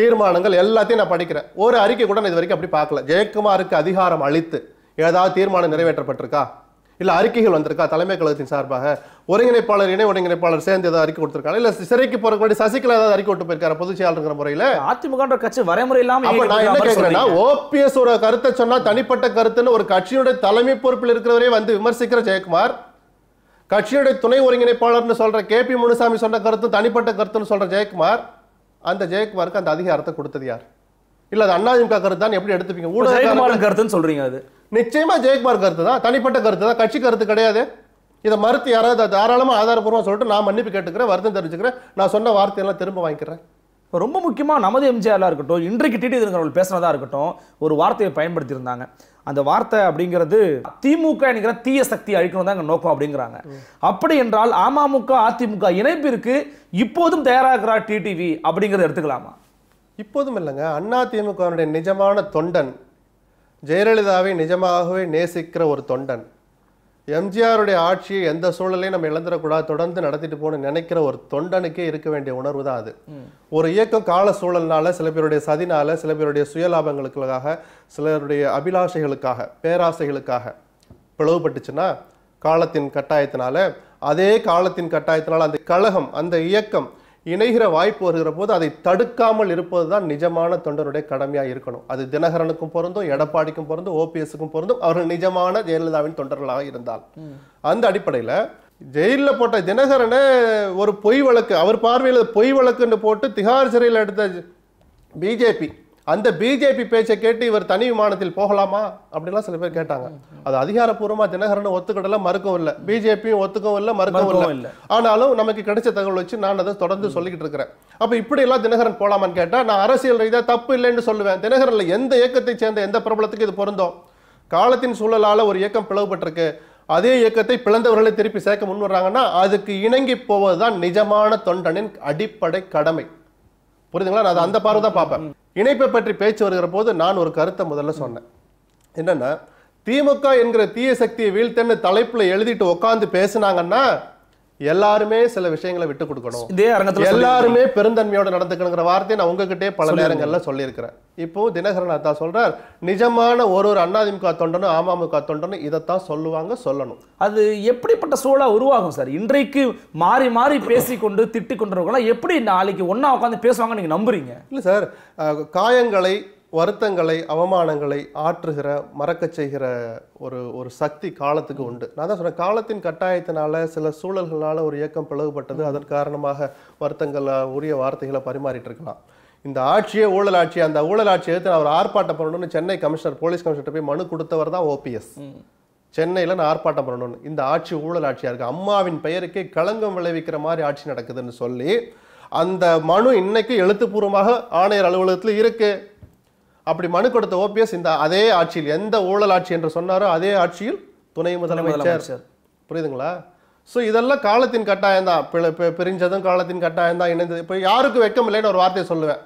தீர்மானங்கள் எல்லாத்தையும் நான் படிக்கிறேன் ஒரு அறிக்கை கூட நான் இது வரைக்கும் அப்படி பார்க்கல ஜெயக்குமாருக்கு அதிகாரம் அளித்து ஏதாவது தீர்மானம் நிறைவேற்றப்பட்டிருக்கா இல்லை அறிக்கைகள் வந்திருக்கா தலைமை கழகத்தின் சார்பாக ஒருங்கிணைப்பாளர் இணை ஒருங்கிணைப்பாளர் சேர்ந்து ஏதாவது அறிக்கை கொடுத்துருக்காங்க இல்லை சிறைக்கு போகிற மாதிரி சசிகலா ஏதாவது அறிக்கை விட்டு போயிருக்காரு பொதுச் செயலாளருங்கிற முறையில் அதிமுக கட்சி வரைமுறை இல்லாம நான் என்ன கேட்குறேன்னா ஓபிஎஸ் ஒரு கருத்தை சொன்னால் தனிப்பட்ட கருத்துன்னு ஒரு கட்சியுடைய தலைமை பொறுப்பில் இருக்கிறவரே வந்து விமர்சிக்கிற ஜெயக்குமார் கட்சியுடைய துணை ஒருங்கிணைப்பாளர்னு சொல்ற கே பி முனுசாமி சொன்ன கருத்து தனிப்பட்ட கருத்துன்னு சொல்ற ஜெயக்குமார் அந்த ஜெயக்குமாருக்கு அந்த அதிகாரத்தை கொடுத்தது யார் இல்ல அது அண்ணாதிமுக கருத்து தான் எப்படி எடுத்துப்பீங்க ஊடக கருத்துன்னு சொல்றீங்க அது நிச்சயமா ஜெயக்குமார் கருத்து தான் தனிப்பட்ட கருத்து தான் கட்சி கருத்து கிடையாது இதை மறுத்து யாராவது தாராளமாக ஆதாரப்பூர்வம் சொல்லிட்டு நான் மன்னிப்பு கேட்டுக்கிறேன் வருத்தம் தெரிஞ்சுக்கிறேன் நான் சொன்ன வார்த்தையெல்லாம் திரும்ப வாங்கிக்கிறேன் இப்போ ரொம்ப முக்கியமாக நமது எம்ஜிஆர்லாம் இருக்கட்டும் இன்றைக்கு டிடி திருநாள் பேசுனதாக இருக்கட்டும் ஒரு வார்த்தையை பயன்படுத்தியிருந்தாங்க அந்த வார்த்தை அப்படிங்கிறது திமுக என்கிற தீய சக்தி அழிக்கணும் தான் நோக்கம் அப்படிங்கிறாங்க அப்படி என்றால் அமமுக அதிமுக இணைப்பிற்கு இப்போதும் தயாராகிறார் டிடிவி அப்படிங்கிறத எடுத்துக்கலாமா இப்போதும் இல்லைங்க அண்ணா திமுகவினுடைய நிஜமான தொண்டன் ஜெயலலிதாவை நிஜமாகவே நேசிக்கிற ஒரு தொண்டன் எம்ஜிஆருடைய ஆட்சியை எந்த சூழலையும் நம்ம இழந்துடக்கூடாது தொடர்ந்து நடத்திட்டு போகணும்னு நினைக்கிற ஒரு தொண்டனுக்கே இருக்க வேண்டிய உணர்வு தான் அது ஒரு இயக்கம் கால சூழல்னால சில பேருடைய சதினால சில பேருடைய சுயலாபங்களுக்காக சிலருடைய அபிலாஷைகளுக்காக பேராசைகளுக்காக பிளவுபட்டுச்சுன்னா காலத்தின் கட்டாயத்தினால அதே காலத்தின் கட்டாயத்தினால அந்த கழகம் அந்த இயக்கம் இணைகிற வாய்ப்பு வருகிற போது அதை தடுக்காமல் இருப்பது தான் நிஜமான தொண்டருடைய கடமையாக இருக்கணும் அது தினகரனுக்கும் பொருந்தும் எடப்பாடிக்கும் பொருந்தும் ஓபிஎஸ்க்கும் பொருந்தும் அவர்கள் நிஜமான ஜெயலலிதாவின் தொண்டர்களாக இருந்தால் அந்த அடிப்படையில் ஜெயிலில் போட்ட தினகரனை ஒரு பொய் வழக்கு அவர் பார்வையில் பொய் வழக்குன்னு போட்டு திகார் சிறையில் எடுத்த பிஜேபி அந்த பிஜேபி பேச்சை கேட்டு இவர் தனி விமானத்தில் போகலாமா அப்படிலாம் சில பேர் கேட்டாங்க அது அதிகாரப்பூர்வமாக தினகரன் ஒத்துக்கிடல மறுக்கவும் இல்லை பிஜேபியும் ஒத்துக்கவும் இல்லை மறுக்கவும் இல்லை ஆனாலும் நமக்கு கிடைச்ச தகவல் வச்சு நான் அதை தொடர்ந்து சொல்லிக்கிட்டு இருக்கிறேன் அப்போ இப்படியெல்லாம் தினகரன் போகலாமான்னு கேட்டால் நான் அரசியல் ரீதியாக தப்பு இல்லைன்னு சொல்லுவேன் தினகரனில் எந்த இயக்கத்தை சேர்ந்த எந்த பிரபலத்துக்கு இது பொருந்தோம் காலத்தின் சூழலால் ஒரு இயக்கம் பிளவுபட்டிருக்கு அதே இயக்கத்தை பிளந்தவர்களை திருப்பி சேர்க்க முன் வர்றாங்கன்னா அதுக்கு இணங்கி போவதுதான் நிஜமான தொண்டனின் அடிப்படை கடமை புரியுதுங்களா நான் அந்த பார்வை தான் பார்ப்பேன் இணைப்பை பற்றி பேச்சு வருகிற போது நான் ஒரு கருத்தை முதல்ல சொன்னேன் என்னென்னா திமுக என்கிற தீய சக்தியை வீழ்த்தன்னு தலைப்பில் எழுதிட்டு உட்காந்து பேசுனாங்கன்னா எல்லாருமே சில விஷயங்களை விட்டு கொடுக்கணும் இதே அரங்கத்தில் எல்லாருமே பெருந்தன்மையோட நடந்துக்கணுங்கிற வார்த்தையை நான் உங்ககிட்டே பல நேரங்களில் சொல்லியிருக்கிறேன் இப்போ தினகரன் அத்தா சொல்றார் நிஜமான ஒரு ஒரு அதிமுக தொண்டனும் அமமுக தொண்டனும் இதைத்தான் சொல்லுவாங்க சொல்லணும் அது எப்படிப்பட்ட சூழலா உருவாகும் சார் இன்றைக்கு மாறி மாறி பேசிக்கொண்டு திட்டு கொண்டவங்களாம் எப்படி நாளைக்கு ஒன்னா உட்காந்து பேசுவாங்க நீங்க நம்புறீங்க இல்லை சார் காயங்களை வருத்தங்களை அவமானங்களை ஆற்றுகிற மறக்க செய்கிற ஒரு ஒரு சக்தி காலத்துக்கு உண்டு நான் தான் சொன்னேன் காலத்தின் கட்டாயத்தினால சில சூழல்களால் ஒரு இயக்கம் பிளவுபட்டது அதன் காரணமாக வருத்தங்கள் உரிய வார்த்தைகளை பரிமாறிட்டு இருக்கலாம் இந்த ஆட்சியே ஊழல் ஆட்சி அந்த ஊழல் ஆட்சி எடுத்து அவர் ஆர்ப்பாட்டம் பண்ணணும்னு சென்னை கமிஷனர் போலீஸ் கமிஷனர் போய் மனு கொடுத்தவர் தான் ஓபிஎஸ் சென்னையில் நான் ஆர்ப்பாட்டம் பண்ணணும் இந்த ஆட்சி ஊழல் ஆட்சியாக இருக்குது அம்மாவின் பெயருக்கே களங்கம் விளைவிக்கிற மாதிரி ஆட்சி நடக்குதுன்னு சொல்லி அந்த மனு இன்னைக்கு எழுத்துப்பூர்வமாக ஆணையர் அலுவலகத்தில் இருக்குது அப்படி மனு கொடுத்த ஓபிஎஸ் இந்த அதே ஆட்சியில் எந்த ஊழல் ஆட்சி என்று சொன்னாரோ அதே ஆட்சியில் துணை முதலமைச்சர் புரியுதுங்களா ஸோ இதெல்லாம் காலத்தின் கட்டாயம் தான் பிரிஞ்சதும் காலத்தின் கட்டாயம் தான் இணைந்தது இப்போ யாருக்கும் வெக்கம் இல்லைன்னு ஒரு வார்த்தையை சொல்லுவேன்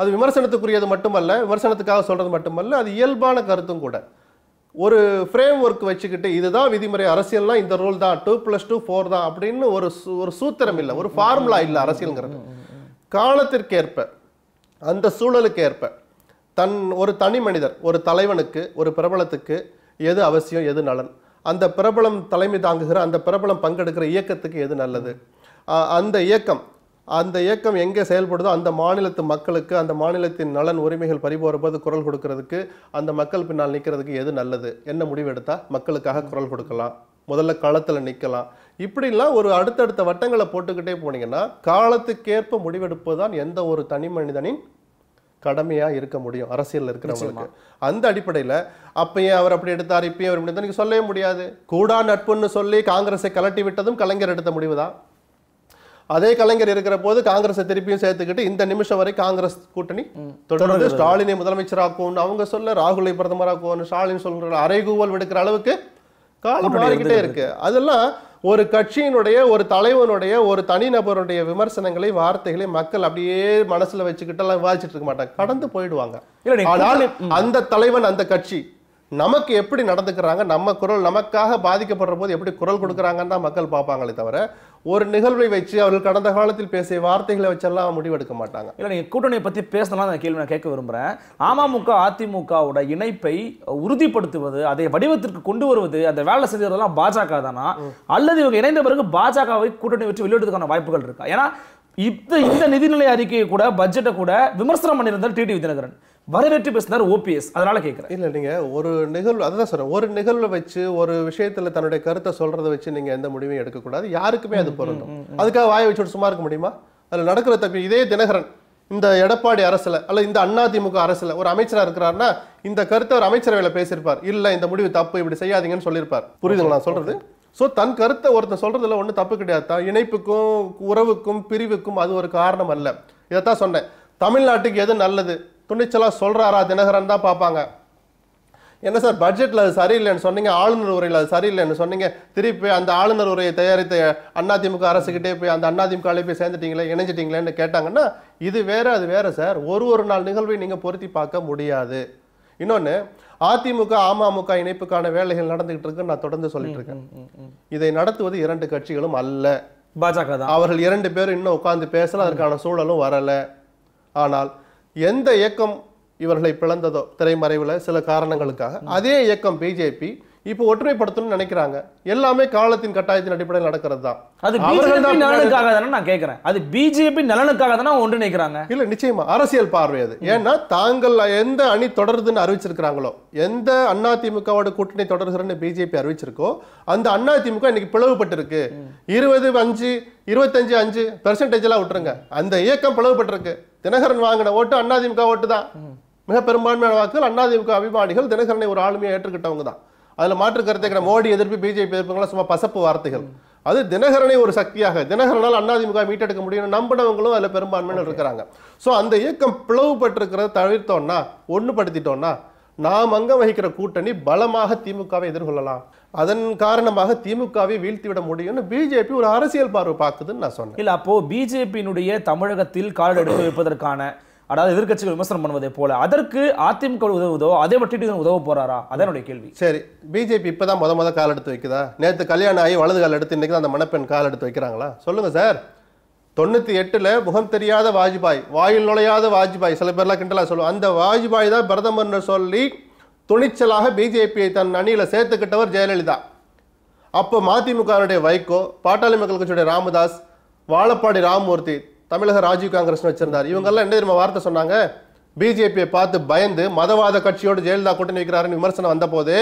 அது விமர்சனத்துக்குரியது மட்டுமல்ல விமர்சனத்துக்காக சொல்கிறது மட்டுமல்ல அது இயல்பான கருத்தும் கூட ஒரு ஃப்ரேம் ஒர்க் வச்சுக்கிட்டு இதுதான் விதிமுறை அரசியல்னால் இந்த ரூல் தான் டூ ப்ளஸ் டூ ஃபோர் தான் அப்படின்னு ஒரு ஒரு சூத்திரம் இல்லை ஒரு ஃபார்முலா இல்லை அரசியலுங்கிறது காலத்திற்கேற்ப அந்த சூழலுக்கு ஏற்ப தன் ஒரு தனி மனிதர் ஒரு தலைவனுக்கு ஒரு பிரபலத்துக்கு எது அவசியம் எது நலன் அந்த பிரபலம் தலைமை தாங்குகிற அந்த பிரபலம் பங்கெடுக்கிற இயக்கத்துக்கு எது நல்லது அந்த இயக்கம் அந்த இயக்கம் எங்கே செயல்படுதோ அந்த மாநிலத்து மக்களுக்கு அந்த மாநிலத்தின் நலன் உரிமைகள் பறிபோறும்போது குரல் கொடுக்கறதுக்கு அந்த மக்கள் பின்னால் நிற்கிறதுக்கு எது நல்லது என்ன முடிவு எடுத்தால் மக்களுக்காக குரல் கொடுக்கலாம் முதல்ல களத்தில் நிற்கலாம் இப்படிலாம் ஒரு அடுத்தடுத்த வட்டங்களை போட்டுக்கிட்டே போனீங்கன்னா காலத்துக்கேற்ப முடிவெடுப்பது தான் எந்த ஒரு தனி மனிதனின் கடமையாக இருக்க முடியும் அரசியலில் இருக்கிறவங்களுக்கு அந்த அடிப்படையில் அப்பயும் அவர் அப்படி எடுத்தார் இப்பயும் அவர் அப்படி நீங்கள் சொல்லவே முடியாது கூடா நட்புன்னு சொல்லி காங்கிரஸை கலட்டி விட்டதும் கலைஞர் எடுத்த முடிவு தான் அதே கலைஞர் இருக்கிற போது காங்கிரஸை திருப்பியும் சேர்த்துக்கிட்டு இந்த நிமிஷம் வரை காங்கிரஸ் கூட்டணி தொடர்ந்து ஸ்டாலினை முதலமைச்சராக்கும்னு அவங்க சொல்ல ராகுலை பிரதமராக்குவோம்னு ஸ்டாலின் சொல்கிற அரைகூவல் விடுக்கிற அளவுக்கு காலம் மாறிக்கிட்டே இருக்கு அதெல்லாம் ஒரு கட்சியினுடைய ஒரு தலைவனுடைய ஒரு தனிநபருடைய விமர்சனங்களை வார்த்தைகளை மக்கள் அப்படியே மனசுல வச்சுக்கிட்டு எல்லாம் விவாதிச்சுட்டு இருக்க மாட்டாங்க கடந்து போயிடுவாங்க அந்த தலைவன் அந்த கட்சி நமக்கு எப்படி நடந்துக்கிறாங்க நம்ம குரல் நமக்காக பாதிக்கப்படுற போது எப்படி குரல் கொடுக்குறாங்கன்னு தான் மக்கள் பார்ப்பாங்களே தவிர ஒரு நிகழ்வை வச்சு அவர்கள் கடந்த காலத்தில் பேசிய வார்த்தைகளை வச்செல்லாம் முடிவெடுக்க மாட்டாங்க இல்லை நீங்கள் கூட்டணியை பற்றி பேசலாம் அந்த கேள்வி நான் கேட்க விரும்புகிறேன் அமமுக அதிமுகவோட இணைப்பை உறுதிப்படுத்துவது அதை வடிவத்திற்கு கொண்டு வருவது அந்த வேலை செய்கிறதெல்லாம் பாஜக தானா அல்லது இவங்க இணைந்த பிறகு பாஜகவை கூட்டணி வச்சு வெளியிடுறதுக்கான வாய்ப்புகள் இருக்கா ஏன்னா இந்த இந்த நிதிநிலை அறிக்கையை கூட பட்ஜெட்டை கூட விமர்சனம் பண்ணியிருந்தால் டி விதிநகரன் வரவேற்று பேசினார் ஓபிஎஸ் அதனால கேட்குறேன் இல்லை நீங்கள் ஒரு நிகழ்வு அதுதான் சொல்கிறேன் ஒரு நிகழ்வை வச்சு ஒரு விஷயத்தில் தன்னுடைய கருத்தை சொல்கிறத வச்சு நீங்கள் எந்த முடிவையும் எடுக்கக்கூடாது யாருக்குமே அது பொருந்தும் அதுக்காக வாயை வச்சு சும்மா இருக்க முடியுமா அதில் நடக்கிற தப்பி இதே தினகரன் இந்த எடப்பாடி அரசில் அல்ல இந்த அதிமுக அரசில் ஒரு அமைச்சராக இருக்கிறார்னா இந்த கருத்தை ஒரு அமைச்சரவையில் பேசியிருப்பார் இல்லை இந்த முடிவு தப்பு இப்படி செய்யாதீங்கன்னு சொல்லியிருப்பார் புரியுதுங்களா நான் சொல்கிறது ஸோ தன் கருத்தை ஒருத்தர் சொல்கிறதுல ஒன்றும் தப்பு கிடையாது தான் இணைப்புக்கும் உறவுக்கும் பிரிவுக்கும் அது ஒரு காரணம் அல்ல இதைத்தான் சொன்னேன் தமிழ்நாட்டுக்கு எது நல்லது துணிச்சலாக சொல்கிறாரா தினகரன் தான் பார்ப்பாங்க என்ன சார் பட்ஜெட்டில் அது சரியில்லைன்னு சொன்னீங்க ஆளுநர் உரையில் அது சரியில்லைன்னு சொன்னீங்க திருப்பி அந்த ஆளுநர் உரையை தயாரித்த அதிமுக அரசுக்கிட்டே போய் அந்த அதிமுகவிலே போய் சேர்ந்துட்டீங்களே இணைஞ்சிட்டிங்களேன்னு கேட்டாங்கன்னா இது வேறு அது வேறு சார் ஒரு ஒரு நாள் நிகழ்வை நீங்கள் பொருத்தி பார்க்க முடியாது இன்னொன்று அதிமுக அமமுக இணைப்புக்கான வேலைகள் நடந்துகிட்டு இருக்குன்னு நான் தொடர்ந்து சொல்லிட்டு இருக்கேன் இதை நடத்துவது இரண்டு கட்சிகளும் அல்ல பாஜக அவர்கள் இரண்டு பேரும் இன்னும் உட்காந்து பேசல அதற்கான சூழலும் வரல ஆனால் எந்த இயக்கம் இவர்களை பிளந்ததோ திரைமறைவில் சில காரணங்களுக்காக அதே இயக்கம் பிஜேபி இப்போ ஒற்றுமைப்படுத்தணும்னு நினைக்கிறாங்க எல்லாமே காலத்தின் கட்டாயத்தின் அடிப்படையில் நடக்கிறது தான் அது பிஜேபி நலனுக்காக தானே நான் கேட்குறேன் அது பிஜேபி நலனுக்காக தானே நினைக்கிறாங்க இல்லை நிச்சயமா அரசியல் பார்வை அது ஏன்னா தாங்கள் எந்த அணி தொடருதுன்னு அறிவிச்சிருக்கிறாங்களோ எந்த அண்ணா திமுகவோட கூட்டணி தொடர்கிறன்னு பிஜேபி அறிவிச்சிருக்கோ அந்த அண்ணா திமுக இன்னைக்கு பிளவுபட்டிருக்கு இருபது அஞ்சு இருபத்தஞ்சு அஞ்சு பெர்சன்டேஜ் எல்லாம் விட்டுருங்க அந்த இயக்கம் பிளவுபட்டிருக்கு தினகரன் வாங்கின ஓட்டு அண்ணாதிமுக ஓட்டு தான் மிக பெரும்பான்மையான வாக்குகள் அண்ணாதிமுக அபிமானிகள் தினகரனை ஒரு ஆளுமையை ஏற்றுக்கிட்டவங்க தான் அதில் மாற்று கருத்தை கிடையாது மோடி எதிர்ப்பு பிஜேபி எதிர்ப்புங்களாம் சும்மா பசப்பு வார்த்தைகள் அது தினகரனை ஒரு சக்தியாக தினகரனால் அண்ணாதிமுக மீட்டெடுக்க முடியும் நம்பினவங்களும் அதில் பெரும்பான்மையினர் இருக்கிறாங்க ஸோ அந்த இயக்கம் பிளவுபட்டிருக்கிறத தவிர்த்தோன்னா ஒன்றுபடுத்திட்டோன்னா நாம் அங்கம் வகிக்கிற கூட்டணி பலமாக திமுகவை எதிர்கொள்ளலாம் அதன் காரணமாக திமுகவை வீழ்த்திவிட முடியும்னு பிஜேபி ஒரு அரசியல் பார்வை பார்க்குதுன்னு நான் சொன்னேன் இல்லை அப்போ பிஜேபியினுடைய தமிழகத்தில் கால் எடுத்து வைப்பதற்கான அதாவது எதிர்கட்சிகள் விமர்சனம் பண்ணுவதை போல அதற்கு அதிமுக உதவுதோ அதே மட்டும் உதவ போறாரா அதனுடைய கேள்வி சரி பிஜேபி இப்பதான் முத முத கால் எடுத்து வைக்குதா நேற்று கல்யாணம் ஆகி வலது கால் எடுத்து இன்னைக்கு அந்த மணப்பெண் கால் எடுத்து வைக்கிறாங்களா சொல்லுங்க சார் தொண்ணூத்தி எட்டுல முகம் தெரியாத வாஜ்பாய் வாயில் நுழையாத வாஜ்பாய் சில பேர்லாம் கிண்டலா சொல்லுவோம் அந்த வாஜ்பாய் தான் பிரதமர் சொல்லி துணிச்சலாக பிஜேபியை தன் அணியில் சேர்த்துக்கிட்டவர் ஜெயலலிதா அப்போ மதிமுகனுடைய வைகோ பாட்டாளி மக்கள் கட்சியுடைய ராமதாஸ் வாழப்பாடி ராமமூர்த்தி தமிழக ராஜீவ் காங்கிரஸ்னு வச்சிருந்தார் இவங்கெல்லாம் என்ன தெரியுமா வார்த்தை சொன்னாங்க பிஜேபியை பார்த்து பயந்து மதவாத கட்சியோடு ஜெயலலிதா கூட்டணி வைக்கிறாருன்னு விமர்சனம் வந்தபோது